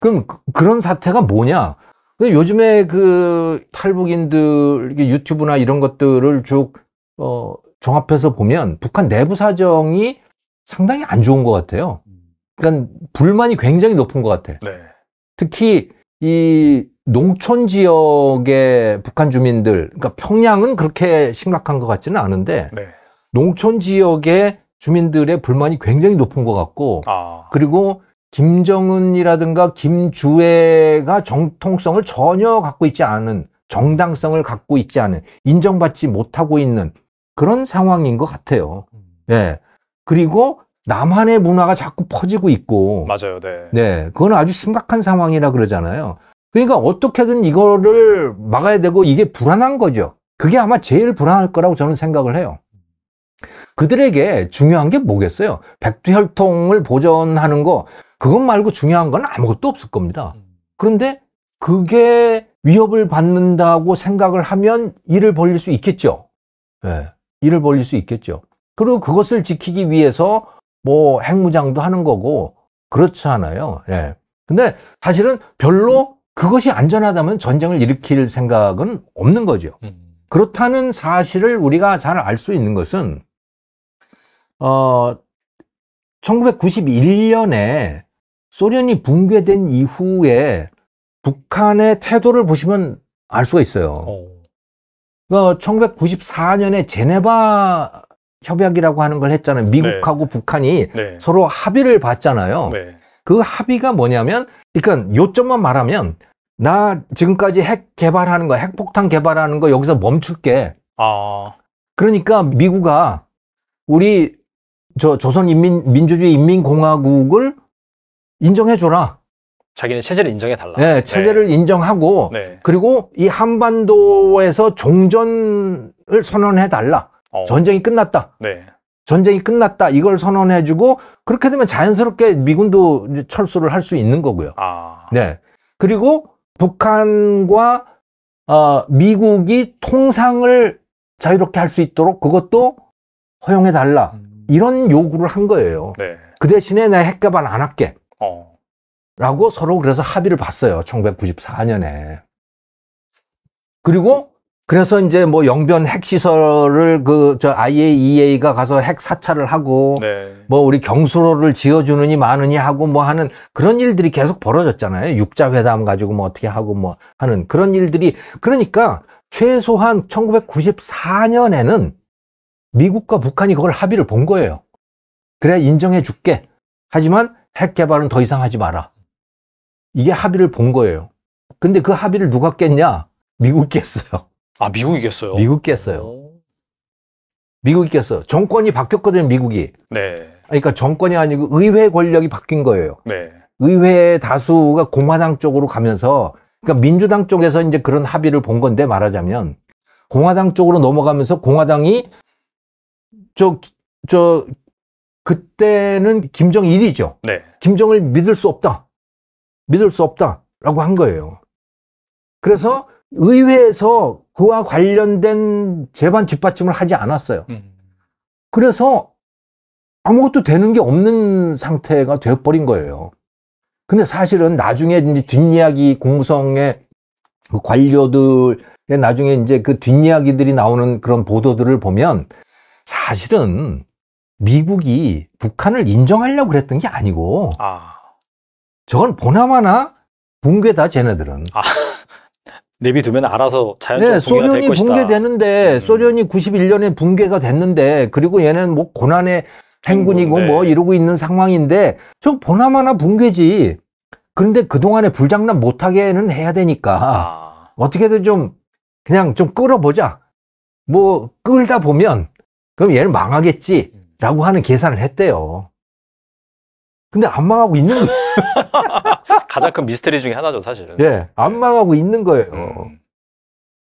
그럼 그, 그런 사태가 뭐냐? 요즘에 그 탈북인들 유튜브나 이런 것들을 쭉 어, 종합해서 보면 북한 내부 사정이 상당히 안 좋은 것 같아요. 그러니까 불만이 굉장히 높은 것 같아. 네. 특히 이 농촌 지역의 북한 주민들, 그러니까 평양은 그렇게 심각한 것 같지는 않은데 네. 농촌 지역의 주민들의 불만이 굉장히 높은 것 같고 아. 그리고 김정은이라든가 김주애가 정통성을 전혀 갖고 있지 않은 정당성을 갖고 있지 않은 인정받지 못하고 있는 그런 상황인 것 같아요. 음. 예. 네. 그리고 남한의 문화가 자꾸 퍼지고 있고. 맞아요. 네. 네. 그건 아주 심각한 상황이라 그러잖아요. 그러니까 어떻게든 이거를 막아야 되고 이게 불안한 거죠. 그게 아마 제일 불안할 거라고 저는 생각을 해요. 그들에게 중요한 게 뭐겠어요? 백두혈통을 보존하는 거, 그것 말고 중요한 건 아무것도 없을 겁니다. 음. 그런데 그게 위협을 받는다고 생각을 하면 일을 벌릴 수 있겠죠. 예, 네, 일을 벌릴 수 있겠죠. 그리고 그것을 지키기 위해서 뭐 핵무장도 하는 거고 그렇지 않아요. 예. 근데 사실은 별로 그것이 안전하다면 전쟁을 일으킬 생각은 없는 거죠. 음. 그렇다는 사실을 우리가 잘 알 수 있는 것은 어 1991년에 소련이 붕괴된 이후에 북한의 태도를 보시면 알 수가 있어요. 어, 1994년에 그러니까 제네바 협약이라고 하는 걸 했잖아요. 네. 미국하고 네. 북한이 네. 서로 합의를 봤잖아요. 네. 그 합의가 뭐냐면, 그러니까 요점만 말하면 나 지금까지 핵 개발하는 거, 핵폭탄 개발하는 거 여기서 멈출게. 아. 그러니까 미국아 우리 저 조선인민 민주주의 인민공화국을 인정해 줘라. 자기는 체제를 인정해 달라. 네, 체제를 네. 인정하고 네. 그리고 이 한반도에서 종전을 선언해 달라. 어. 전쟁이 끝났다. 네. 전쟁이 끝났다. 이걸 선언해주고 그렇게 되면 자연스럽게 미군도 철수를 할 수 있는 거고요. 아. 네. 그리고 북한과 어, 미국이 통상을 자유롭게 할 수 있도록 그것도 허용해 달라 음. 이런 요구를 한 거예요. 네. 그 대신에 내 핵개발 안 할게. 어. 라고 서로 그래서 합의를 봤어요. 1994년에. 그리고 그래서 이제 뭐 영변 핵시설을 그 저 IAEA가 가서 핵 사찰을 하고 네. 뭐 우리 경수로를 지어주느니 마느니 하고 뭐 하는 그런 일들이 계속 벌어졌잖아요. 육자회담 가지고 뭐 어떻게 하고 뭐 하는 그런 일들이 그러니까 최소한 1994년에는 미국과 북한이 그걸 합의를 본 거예요. 그래 인정해 줄게. 하지만 핵 개발은 더 이상 하지 마라. 이게 합의를 본 거예요. 근데 그 합의를 누가 깼냐? 미국 깼어요. 아, 미국이 겠어요 미국 이겠어요 미국이 겠어 정권이 바뀌었거든요, 미국이. 네. 그러니까 정권이 아니고 의회 권력이 바뀐 거예요. 네. 의회 다수가 공화당 쪽으로 가면서 그러니까 민주당 쪽에서 이제 그런 합의를 본 건데 말하자면 공화당 쪽으로 넘어가면서 공화당이 저, 저, 그때는 김정일이죠. 네. 김정을 믿을 수 없다. 믿을 수 없다. 라고 한 거예요. 그래서 의회에서 그와 관련된 재반 뒷받침을 하지 않았어요. 음. 그래서 아무것도 되는 게 없는 상태가 되어버린 거예요. 근데 사실은 나중에 이제 뒷이야기 공성의 그 관료들의 나중에 이제 그 뒷이야기들이 나오는 그런 보도들을 보면 사실은 미국이 북한을 인정하려고 그랬던 게 아니고 아. 저건 보나마나 붕괴다 쟤네들은 아. 내비두면 알아서 자연적으로 네, 붕괴가 소련이 될것이 붕괴되는데 음, 음. 소련이 91년에 붕괴가 됐는데 그리고 얘는 뭐 고난의 행군이고 음, 음, 뭐 네. 뭐 이러고 있는 상황인데 저 보나마나 붕괴지. 그런데 그동안에 불장난 못하게는 해야 되니까 아. 어떻게든 좀 그냥 좀 끌어보자. 뭐 끌다 보면 그럼 얘는 망하겠지라고 하는 계산을 했대요. 근데 안 망하고 있는 거예 가장 큰 미스터리 중에 하나죠, 사실은. 예, 안망하고 있는 거예요. 음.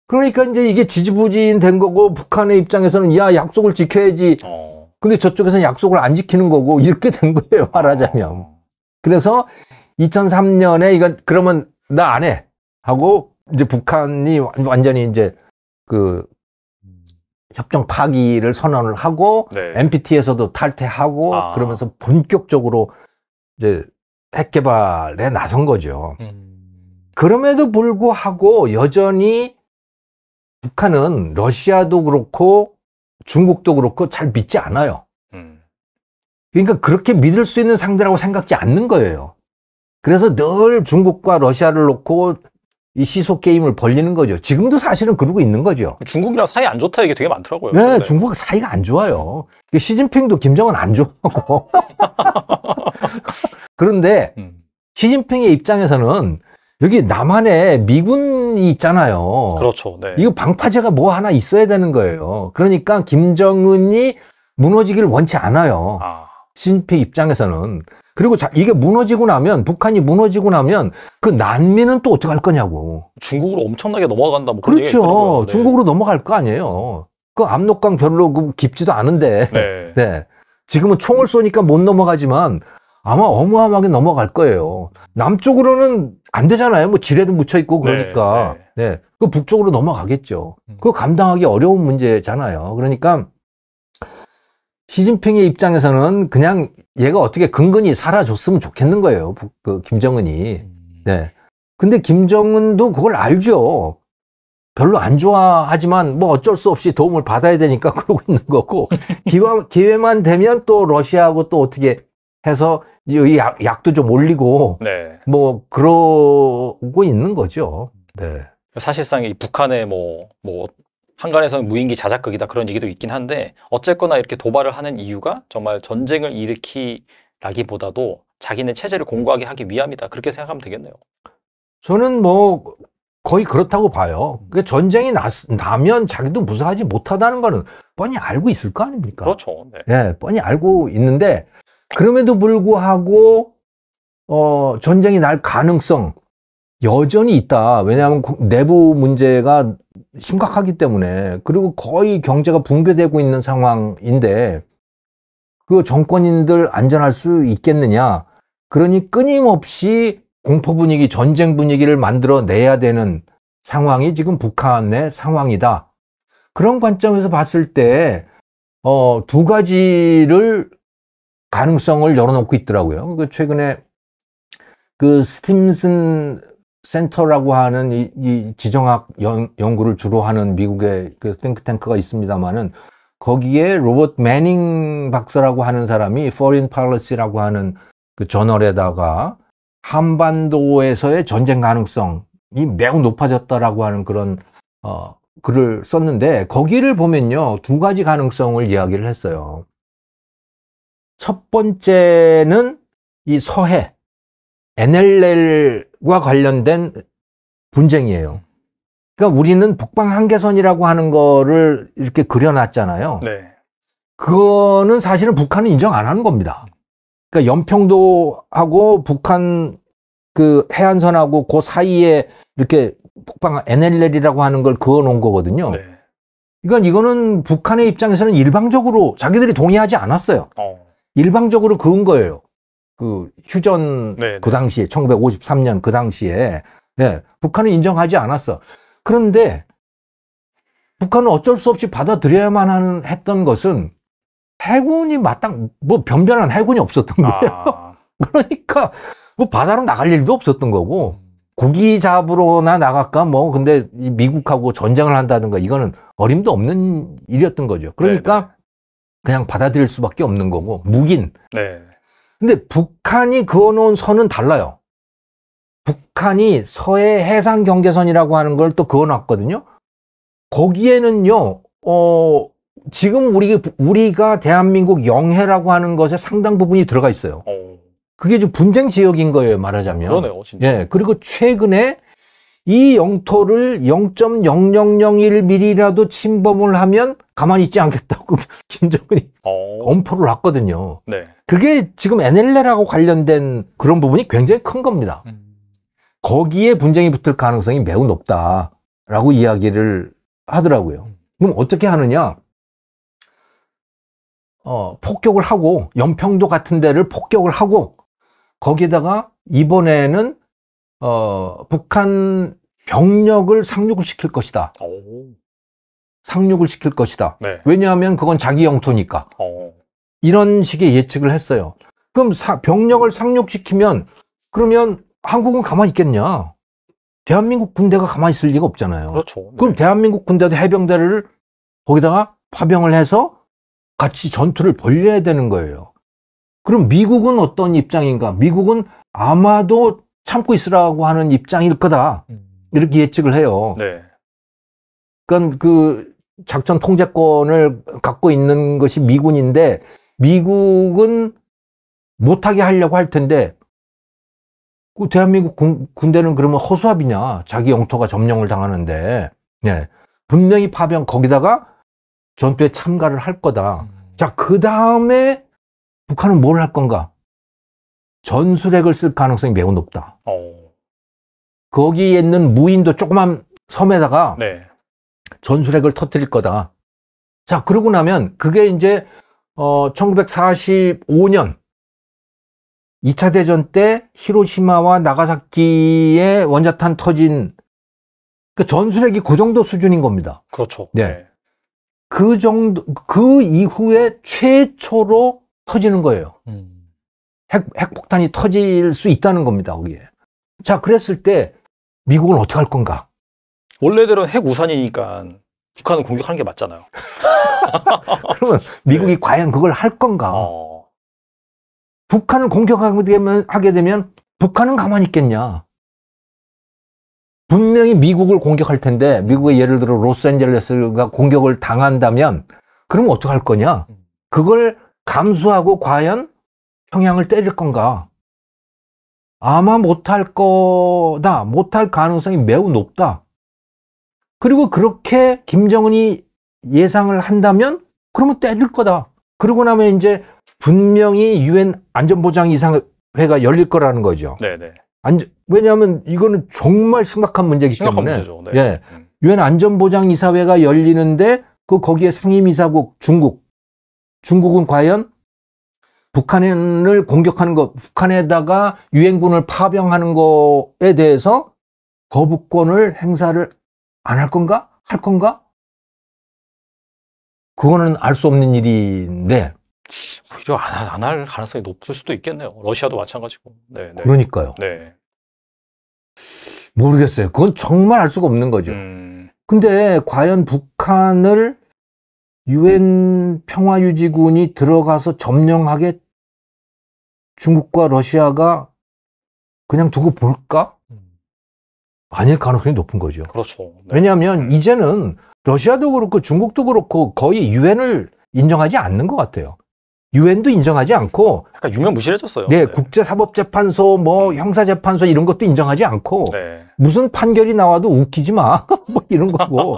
그러니까 이제 이게 지지부진 된 거고 북한의 입장에서는 야 약속을 지켜야지. 어. 근데 저쪽에서는 약속을 안 지키는 거고 이렇게 된 거예요, 말하자면. 어. 그래서 2003년에 이건 그러면 나 안 해. 하고 이제 북한이 완전히 이제 그 협정 파기를 선언을 하고 네. NPT에서도 탈퇴하고 아. 그러면서 본격적으로 이제 핵개발에 나선 거죠. 음. 그럼에도 불구하고 여전히 북한은 러시아도 그렇고 중국도 그렇고 잘 믿지 않아요. 음. 그러니까 그렇게 믿을 수 있는 상대라고 생각지 않는 거예요. 그래서 늘 중국과 러시아를 놓고 이 시속 게임을 벌리는 거죠. 지금도 사실은 그러고 있는 거죠. 중국이랑 사이 안 좋다 이게 되게 많더라고요. 네, 근데. 중국 사이가 안 좋아요. 시진핑도 김정은 안 좋아하고. 그런데 음. 시진핑의 입장에서는 여기 남한에 미군이 있잖아요. 그렇죠. 네. 이거 방파제가 뭐 하나 있어야 되는 거예요. 그러니까 김정은이 무너지기를 원치 않아요. 아. 시진핑 입장에서는. 그리고 자, 이게 무너지고 나면 북한이 무너지고 나면 그 난민은 또 어떻게 할 거냐고. 중국으로 엄청나게 넘어간다. 뭐 그렇죠. 중국으로 넘어갈 거 아니에요. 그 압록강 별로 그 깊지도 않은데. 네. 네. 지금은 총을 쏘니까 못 넘어가지만 아마 어마어마하게 넘어갈 거예요. 남쪽으로는 안 되잖아요. 뭐 지뢰도 묻혀 있고 네, 그러니까. 네. 네. 네. 그 북쪽으로 넘어가겠죠. 음. 그거 감당하기 어려운 문제잖아요. 그러니까 시진핑의 입장에서는 그냥 얘가 어떻게 근근히 살아줬으면 좋겠는 거예요. 그 김정은이. 음. 네. 근데 김정은도 그걸 알죠. 별로 안 좋아하지만 뭐 어쩔 수 없이 도움을 받아야 되니까 그러고 있는 거고 기회, 만 되면 또 러시아하고 또 어떻게 해서 이 약, 도좀 올리고 네. 뭐 그러고 있는 거죠. 네. 사실상 이 북한의 뭐, 뭐 한간에서는 무인기 자작극이다 그런 얘기도 있긴 한데 어쨌거나 이렇게 도발을 하는 이유가 정말 전쟁을 일으키라기보다도 자기네 체제를 공고하게 하기 위함이다 그렇게 생각하면 되겠네요. 저는 뭐 거의 그렇다고 봐요. 그러니까 전쟁이 나, 나면 자기도 무사하지 못하다는 거는 뻔히 알고 있을 거 아닙니까? 그렇죠. 네. 예, 뻔히 알고 있는데 그럼에도 불구하고 어, 전쟁이 날 가능성 여전히 있다. 왜냐하면 내부 문제가 심각하기 때문에 그리고 거의 경제가 붕괴되고 있는 상황인데 그 정권인들 안전할 수 있겠느냐 그러니 끊임없이 공포 분위기 전쟁 분위기를 만들어내야 되는 상황이 지금 북한의 상황이다 그런 관점에서 봤을 때 어, 두 가지를 가능성을 열어놓고 있더라고요. 그 최근에 그 스팀슨 센터라고 하는 이, 이 지정학 연, 구를 주로 하는 미국의 그 탱크탱크가 있습니다만은 거기에 로봇 매닝 박사라고 하는 사람이 Foreign Policy라고 하는 그 저널에다가 한반도에서의 전쟁 가능성이 매우 높아졌다라고 하는 그런 어, 글을 썼는데 거기를 보면요 두 가지 가능성을 이야기를 했어요. 첫 번째는 이 서해 NLL 과 관련된 분쟁이에요. 그러니까 우리는 북방 한계선이라고 하는 거를 이렇게 그려놨잖아요. 네. 그거는 사실은 북한은 인정 안 하는 겁니다. 그러니까 연평도하고 북한 그 해안선하고 그 사이에 이렇게 북방 NLL이라고 하는 걸 그어 놓은 거거든요. 네. 이건 그러니까 이거는 북한의 입장에서는 일방적으로 자기들이 동의하지 않았어요. 어. 일방적으로 그은 거예요. 그 휴전 네그 네. 당시에 1953년 그 당시에 예, 북한은 인정하지 않았어. 그런데 북한은 어쩔 수 없이 받아들여야만 하는, 했던 것은 해군이 마땅 뭐 변변한 해군이 없었던 아. 거예요. 아... 그러니까 뭐 바다로 나갈 일도 없었던 거고 고기 잡으러나 나갈까 뭐 근데 미국하고 전쟁을 한다든가 이거는 어림도 없는 일이었던 거죠. 그러니까 네네. 네. 그냥 받아들일 수밖에 없는 거고 묵인. 네. 근데 북한이 그어놓은 선은 달라요. 북한이 서해 해상 경계선이라고 하는 걸 또 그어놨거든요. 거기에는요, 어, 지금 우리, 우리가 대한민국 영해라고 하는 것에 상당 부분이 들어가 있어요. 어. 그게 좀 분쟁 지역인 거예요, 말하자면. 그러네요, 진짜. 예. 그리고 최근에 이 영토를 0.0001mm라도 침범을 하면 가만히 있지 않겠다고 김정은이 어... 엄포를 놨거든요. 네. 그게 지금 NLL하고 관련된 그런 부분이 굉장히 큰 겁니다. 음... 거기에 분쟁이 붙을 가능성이 매우 높다라고 이야기를 하더라고요. 음. 그럼 어떻게 하느냐? 어, 폭격을 하고 연평도 같은 데를 폭격을 하고 거기에다가 이번에는 어, 북한 병력을 상륙을 시킬 것이다. 오. 상륙을 시킬 것이다. 네. 왜냐하면 그건 자기 영토니까. 오. 어. 이런 식의 예측을 했어요. 그럼 사, 병력을 상륙시키면 그러면 한국은 가만히 있겠냐? 대한민국 군대가 가만히 있을 리가 없잖아요. 그렇죠. 네. 그럼 대한민국 군대도 해병대를 거기다가 파병을 해서 같이 전투를 벌려야 되는 거예요. 그럼 미국은 어떤 입장인가? 미국은 아마도 참고 있으라고 하는 입장일 거다. 음. 이렇게 예측을 해요. 네. 그러니까 그 작전 통제권을 갖고 있는 것이 미군인데 미국은 못하게 하려고 할 텐데 그 대한민국 군, 대는 그러면 허수아비냐 자기 영토가 점령을 당하는데 예. 분명히 파병 거기다가 전투에 참가를 할 거다 음. 자그 다음에 북한은 뭘 할 건가 전술핵을 쓸 가능성이 매우 높다 오. 어. 거기에 있는 무인도 조그만 섬에다가 네. 전술핵을 터뜨릴 거다. 자, 그러고 나면 그게 이제 어 1945년 2차 대전 때 히로시마와 나가사키에 원자탄 터진 그 전술핵이 그 정도 수준인 겁니다. 그렇죠. 네. 네. 그 정도 그 이후에 최초로 터지는 거예요. 음. 핵, 핵폭탄이 터질 수 있다는 겁니다, 거기에. 자, 그랬을 때 미국은 어떻게 할 건가? 원래대로 핵 우산이니까 북한을 공격하는 게 맞잖아요. 그러면 미국이 네. 과연 그걸 할 건가? 어... 북한을 공격하게 되면, 북한은 가만히 있겠냐? 분명히 미국을 공격할 텐데 미국의 예를 들어 로스앤젤레스가 공격을 당한다면 그러면 어떻게 할 거냐? 음. 그걸 감수하고 과연 평양을 때릴 건가? 아마 못할 거다. 못할 가능성이 매우 높다. 그리고 그렇게 김정은이 예상을 한다면 그러면 때릴 거다. 그러고 나면 이제 분명히 유엔 안전보장 이상회가 열릴 거라는 거죠. 네네. 네. 안전, 왜냐하면 이거는 정말 심각한 문제이기 때문에. 문제죠. 네. 예. 음. 유엔 안전보장 이사회가 열리는데 그 거기에 상임이사국 중국. 중국은 과연 북한을 공격하는 것, 북한에다가 유엔군을 파병하는 것에 대해서 거부권을 행사를 안 할 건가? 할 건가? 그거는 알 수 없는 일인데 오히려 안 할 가능성이 높을 수도 있겠네요. 러시아도 마찬가지고. 네, 네. 그러니까요. 네. 모르겠어요. 그건 정말 알 수가 없는 거죠. 음... 근데 과연 북한을 유엔 평화유지군이 들어가서 점령하게 중국과 러시아가 그냥 두고 볼까? 아닐 가능성이 높은 거죠. 그렇죠. 네. 왜냐하면 네. 이제는 러시아도 그렇고 중국도 그렇고 거의 유엔을 인정하지 않는 것 같아요. 유엔도 인정하지 않고 약간 유명 무실해졌어요. 네, 네. 국제사법재판소 뭐 음. 형사재판소 이런 것도 인정하지 않고 네. 무슨 판결이 나와도 웃기지 마뭐 이런 거고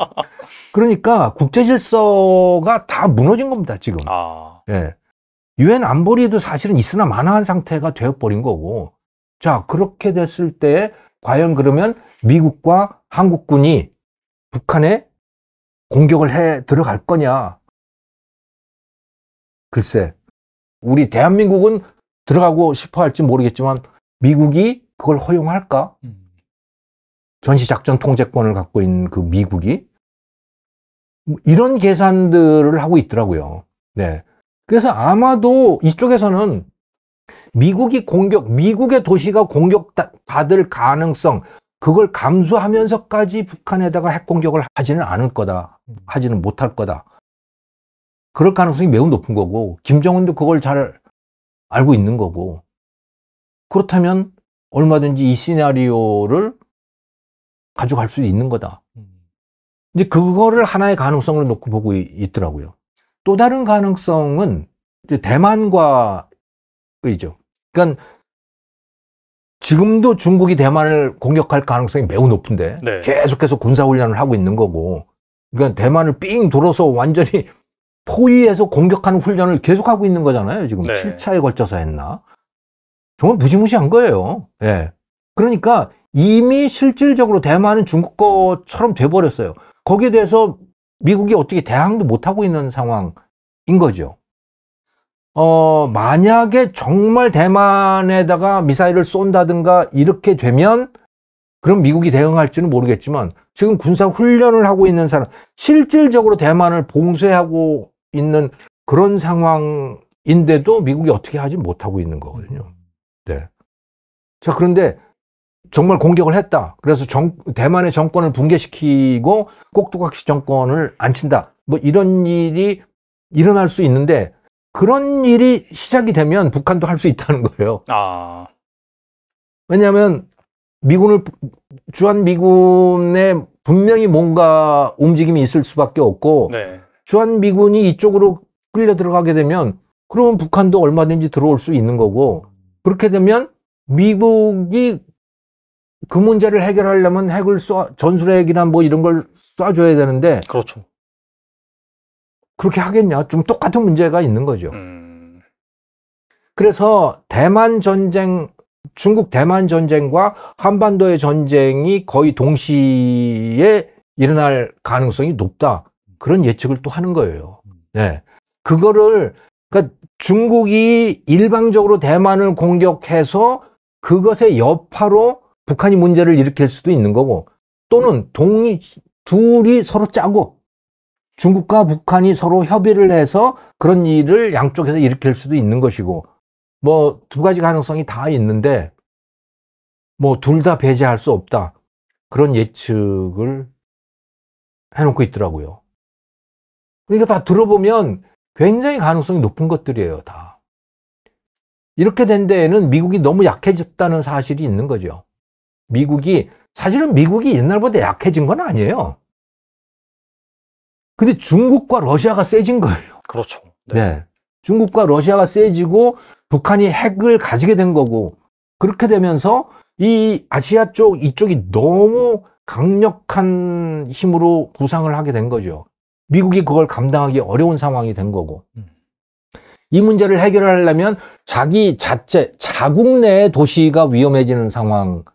그러니까 국제 질서가 다 무너진 겁니다, 지금. 아. 예. 유엔 안보리도 사실은 있으나 마나한 상태가 되어버린 거고. 자, 그렇게 됐을 때 과연 그러면 미국과 한국군이 북한에 공격을 해 들어갈 거냐? 글쎄. 우리 대한민국은 들어가고 싶어 할지 모르겠지만 미국이 그걸 허용할까? 음. 전시작전 통제권을 갖고 있는 그 미국이 뭐 이런 계산들을 하고 있더라고요. 네. 그래서 아마도 이쪽에서는 미국이 공격, 미국의 도시가 공격받을 가능성, 그걸 감수하면서까지 북한에다가 핵공격을 하지는 않을 거다. 하지는 못할 거다. 그럴 가능성이 매우 높은 거고, 김정은도 그걸 잘 알고 있는 거고, 그렇다면 얼마든지 이 시나리오를 가져갈 수 있는 거다. 이제 그거를 하나의 가능성을 놓고 보고 있더라고요. 또 다른 가능성은 대만과의죠. 그러니까 지금도 중국이 대만을 공격할 가능성이 매우 높은데 네. 계속해서 군사훈련을 하고 있는 거고 그러니까 대만을 삥돌어서 완전히 포위해서 공격하는 훈련을 계속하고 있는 거잖아요. 지금 네. 7차에 걸쳐서 했나. 정말 무시무시한 거예요. 예. 네. 그러니까 이미 실질적으로 대만은 중국 것처럼 돼버렸어요. 거기에 대해서 미국이 어떻게 대항도 못하고 있는 상황인 거죠. 어, 만약에 정말 대만에다가 미사일을 쏜다든가 이렇게 되면 그럼 미국이 대응할지는 모르겠지만 지금 군사 훈련을 하고 있는 사람, 실질적으로 대만을 봉쇄하고 있는 그런 상황인데도 미국이 어떻게 하지 못하고 있는 거거든요. 네. 자, 그런데 정말 공격을 했다. 그래서 정, 대만의 정권을 붕괴시키고 꼭두각시 정권을 앉힌다뭐 이런 일이 일어날 수 있는데 그런 일이 시작이 되면 북한도 할 수 있다는 거예요. 아. 왜냐하면 미군을 주한 미군에 분명히 뭔가 움직임이 있을 수밖에 없고 네. 주한 미군이 이쪽으로 끌려 들어가게 되면 그러면 북한도 얼마든지 들어올 수 있는 거고 그렇게 되면 미국이 그 문제를 해결하려면 핵을 쏴, 전술핵이나 뭐 이런 걸 쏴줘야 되는데. 그렇죠. 그렇게 하겠냐? 좀 똑같은 문제가 있는 거죠. 음... 그래서 대만 전쟁, 중국 대만 전쟁과 한반도의 전쟁이 거의 동시에 일어날 가능성이 높다. 그런 예측을 또 하는 거예요. 네. 그거를, 그러니까 중국이 일방적으로 대만을 공격해서 그것의 여파로 북한이 문제를 일으킬 수도 있는 거고 또는 동이 둘이 서로 짜고 중국과 북한이 서로 협의를 해서 그런 일을 양쪽에서 일으킬 수도 있는 것이고 뭐 두 가지 가능성이 다 있는데 뭐 둘 다 배제할 수 없다 그런 예측을 해놓고 있더라고요 그러니까 다 들어보면 굉장히 가능성이 높은 것들이에요 다 이렇게 된 데에는 미국이 너무 약해졌다는 사실이 있는 거죠 미국이 사실은 미국이 옛날보다 약해진 건 아니에요. 근데 중국과 러시아가 세진 거예요. 그렇죠. 네. 네. 중국과 러시아가 세지고 북한이 핵을 가지게 된 거고 그렇게 되면서 이 아시아 쪽 이쪽이 너무 강력한 힘으로 부상을 하게 된 거죠. 미국이 그걸 감당하기 어려운 상황이 된 거고. 음. 이 문제를 해결하려면 자기 자체, 자국 내 도시가 위험해지는 상황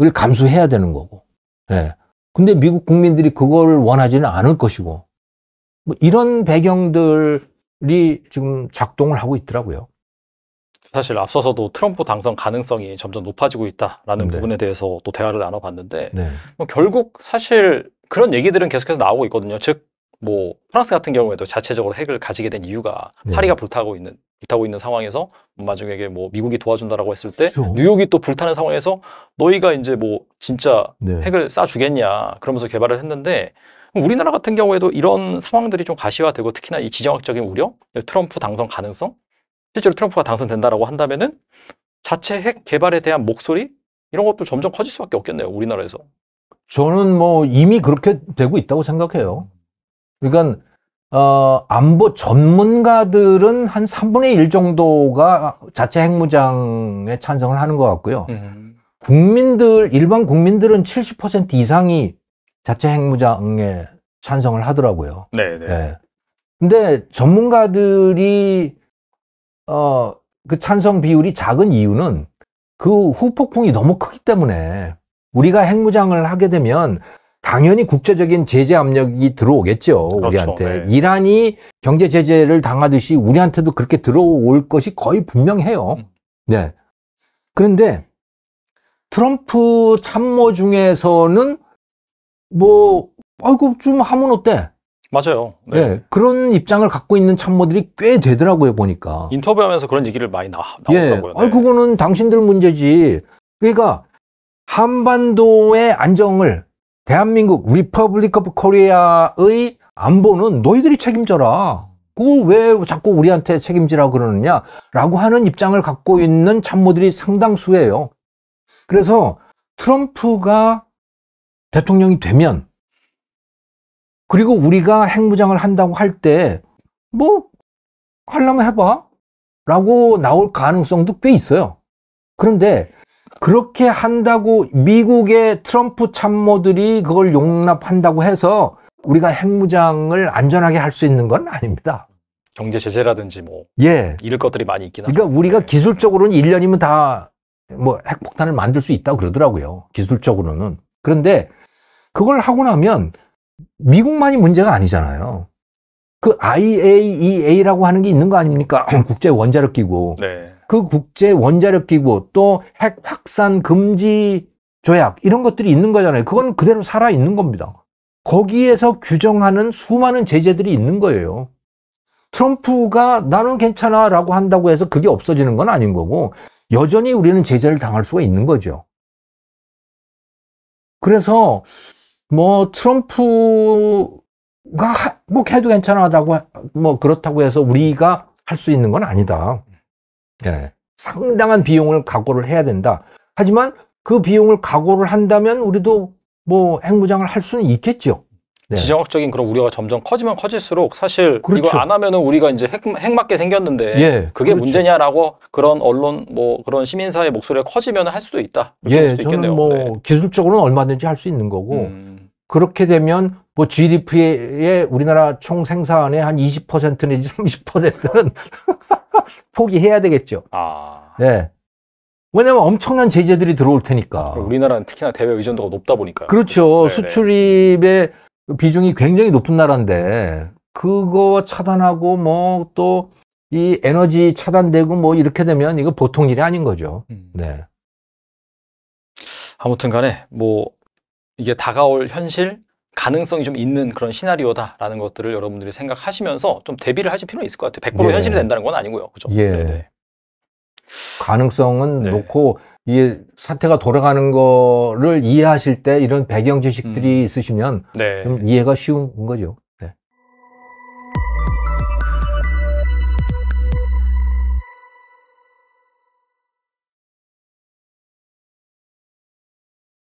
을 감수해야 되는 거고. 예. 근데 미국 국민들이 그걸 원하지는 않을 것이고. 뭐 이런 배경들이 지금 작동을 하고 있더라고요. 사실 앞서서도 트럼프 당선 가능성이 점점 높아지고 있다라는 네. 부분에 대해서 또 대화를 나눠봤는데 네. 뭐 결국 사실 그런 얘기들은 계속해서 나오고 있거든요. 즉뭐 프랑스 같은 경우에도 자체적으로 핵을 가지게 된 이유가 네. 파리가 불타고 있는 불타고 있는 상황에서 마중에게뭐 미국이 도와준다라고 했을 때 그렇죠. 뉴욕이 또 불타는 상황에서 너희가 이제 뭐 진짜 네. 핵을 쏴 주겠냐 그러면서 개발을 했는데 우리나라 같은 경우에도 이런 상황들이 좀 가시화되고 특히나 이 지정학적인 우려, 트럼프 당선 가능성, 실제로 트럼프가 당선된다라고 한다면은 자체 핵 개발에 대한 목소리 이런 것도 점점 커질 수밖에 없겠네요 우리나라에서. 저는 뭐 이미 그렇게 되고 있다고 생각해요. 그러니까 어, 안보 전문가들은 한 3분의 1 정도가 자체 핵무장에 찬성을 하는 것 같고요. 음. 국민들, 일반 국민들은 70% 이상이 자체 핵무장에 찬성을 하더라고요. 네네. 네. 네. 예. 근데 전문가들이, 어, 그 찬성 비율이 작은 이유는 그 후폭풍이 너무 크기 때문에 우리가 핵무장을 하게 되면 당연히 국제적인 제재 압력이 들어오겠죠 그렇죠. 우리한테 네. 이란이 경제 제재를 당하듯이 우리한테도 그렇게 들어올 것이 거의 분명해요. 음. 네. 그런데 트럼프 참모 중에서는 뭐 아이고 좀 하면 어때? 맞아요. 네. 네. 그런 입장을 갖고 있는 참모들이 꽤 되더라고요 보니까. 인터뷰하면서 그런 얘기를 많이 나, 예. 나오더라고요. 예. 네. 아 그거는 당신들 문제지. 그러니까 한반도의 안정을 대한민국 리퍼블릭 오브 코리아의 안보는 너희들이 책임져라. 그걸 왜 자꾸 우리한테 책임지라고 그러느냐 라고 하는 입장을 갖고 있는 참모들이 상당수예요. 그래서 트럼프가 대통령이 되면 그리고 우리가 핵무장을 한다고 할 때뭐 하려면 해봐 라고 나올 가능성도 꽤 있어요. 그런데 그렇게 한다고 미국의 트럼프 참모들이 그걸 용납한다고 해서 우리가 핵무장을 안전하게 할 수 있는 건 아닙니다. 경제 제재라든지 뭐 예. 이럴 것들이 많이 있긴 그러니까 하죠. 그러니까 우리가 네. 기술적으로는 1년이면 다 뭐 핵폭탄을 만들 수 있다고 그러더라고요. 기술적으로는. 그런데 그걸 하고 나면 미국만이 문제가 아니잖아요. 그 IAEA라고 하는 게 있는 거 아닙니까? 국제 원자력 기구. 네. 그 국제 원자력 기구 또 핵 확산 금지 조약 이런 것들이 있는 거잖아요. 그건 그대로 살아 있는 겁니다. 거기에서 규정하는 수많은 제재들이 있는 거예요. 트럼프가 나는 괜찮아라고 한다고 해서 그게 없어지는 건 아닌 거고 여전히 우리는 제재를 당할 수가 있는 거죠. 그래서 뭐 트럼프가 뭐 해도 괜찮아라고 뭐 그렇다고 해서 우리가 할 수 있는 건 아니다. 예, 상당한 비용을 각오를 해야 된다. 하지만 그 비용을 각오를 한다면 우리도 뭐 핵무장을 할 수는 있겠죠. 네. 지정학적인 그런 우려가 점점 커지면 커질수록 사실 그렇죠. 이걸 안 하면은 우리가 이제 핵, 핵맞게 생겼는데 예, 그게 그렇죠. 문제냐라고 그런 언론 뭐 그런 시민사회 목소리가 커지면 할 수도 있다. 뭐 예, 수도 저는 뭐 네. 기술적으로는 얼마든지 할 수 있는 거고 음. 그렇게 되면 뭐 GDP의 우리나라 총 생산의 한 20% 내지 30%는 포기해야 되겠죠. 아. 네. 왜냐면 엄청난 제재들이 들어올 테니까. 아, 우리나라는 특히나 대외 의존도가 높다 보니까 그렇죠. 네네. 네. 수출입의 비중이 굉장히 높은 나라인데 그거 차단하고 뭐 또 이 에너지 차단되고 뭐 이렇게 되면 이거 보통 일이 아닌 거죠. 음. 네. 아무튼 간에 뭐 이게 다가올 현실 가능성이 좀 있는 그런 시나리오다라는 것들을 여러분들이 생각하시면서 좀 대비를 하실 필요는 있을 것 같아요. 100% 예. 현실이 된다는 건 아니고요. 그죠? 예. 네, 네. 가능성은 네. 놓고 이 사태가 돌아가는 거를 이해하실 때 이런 배경 지식들이 음. 있으시면 네. 좀 이해가 쉬운 거죠.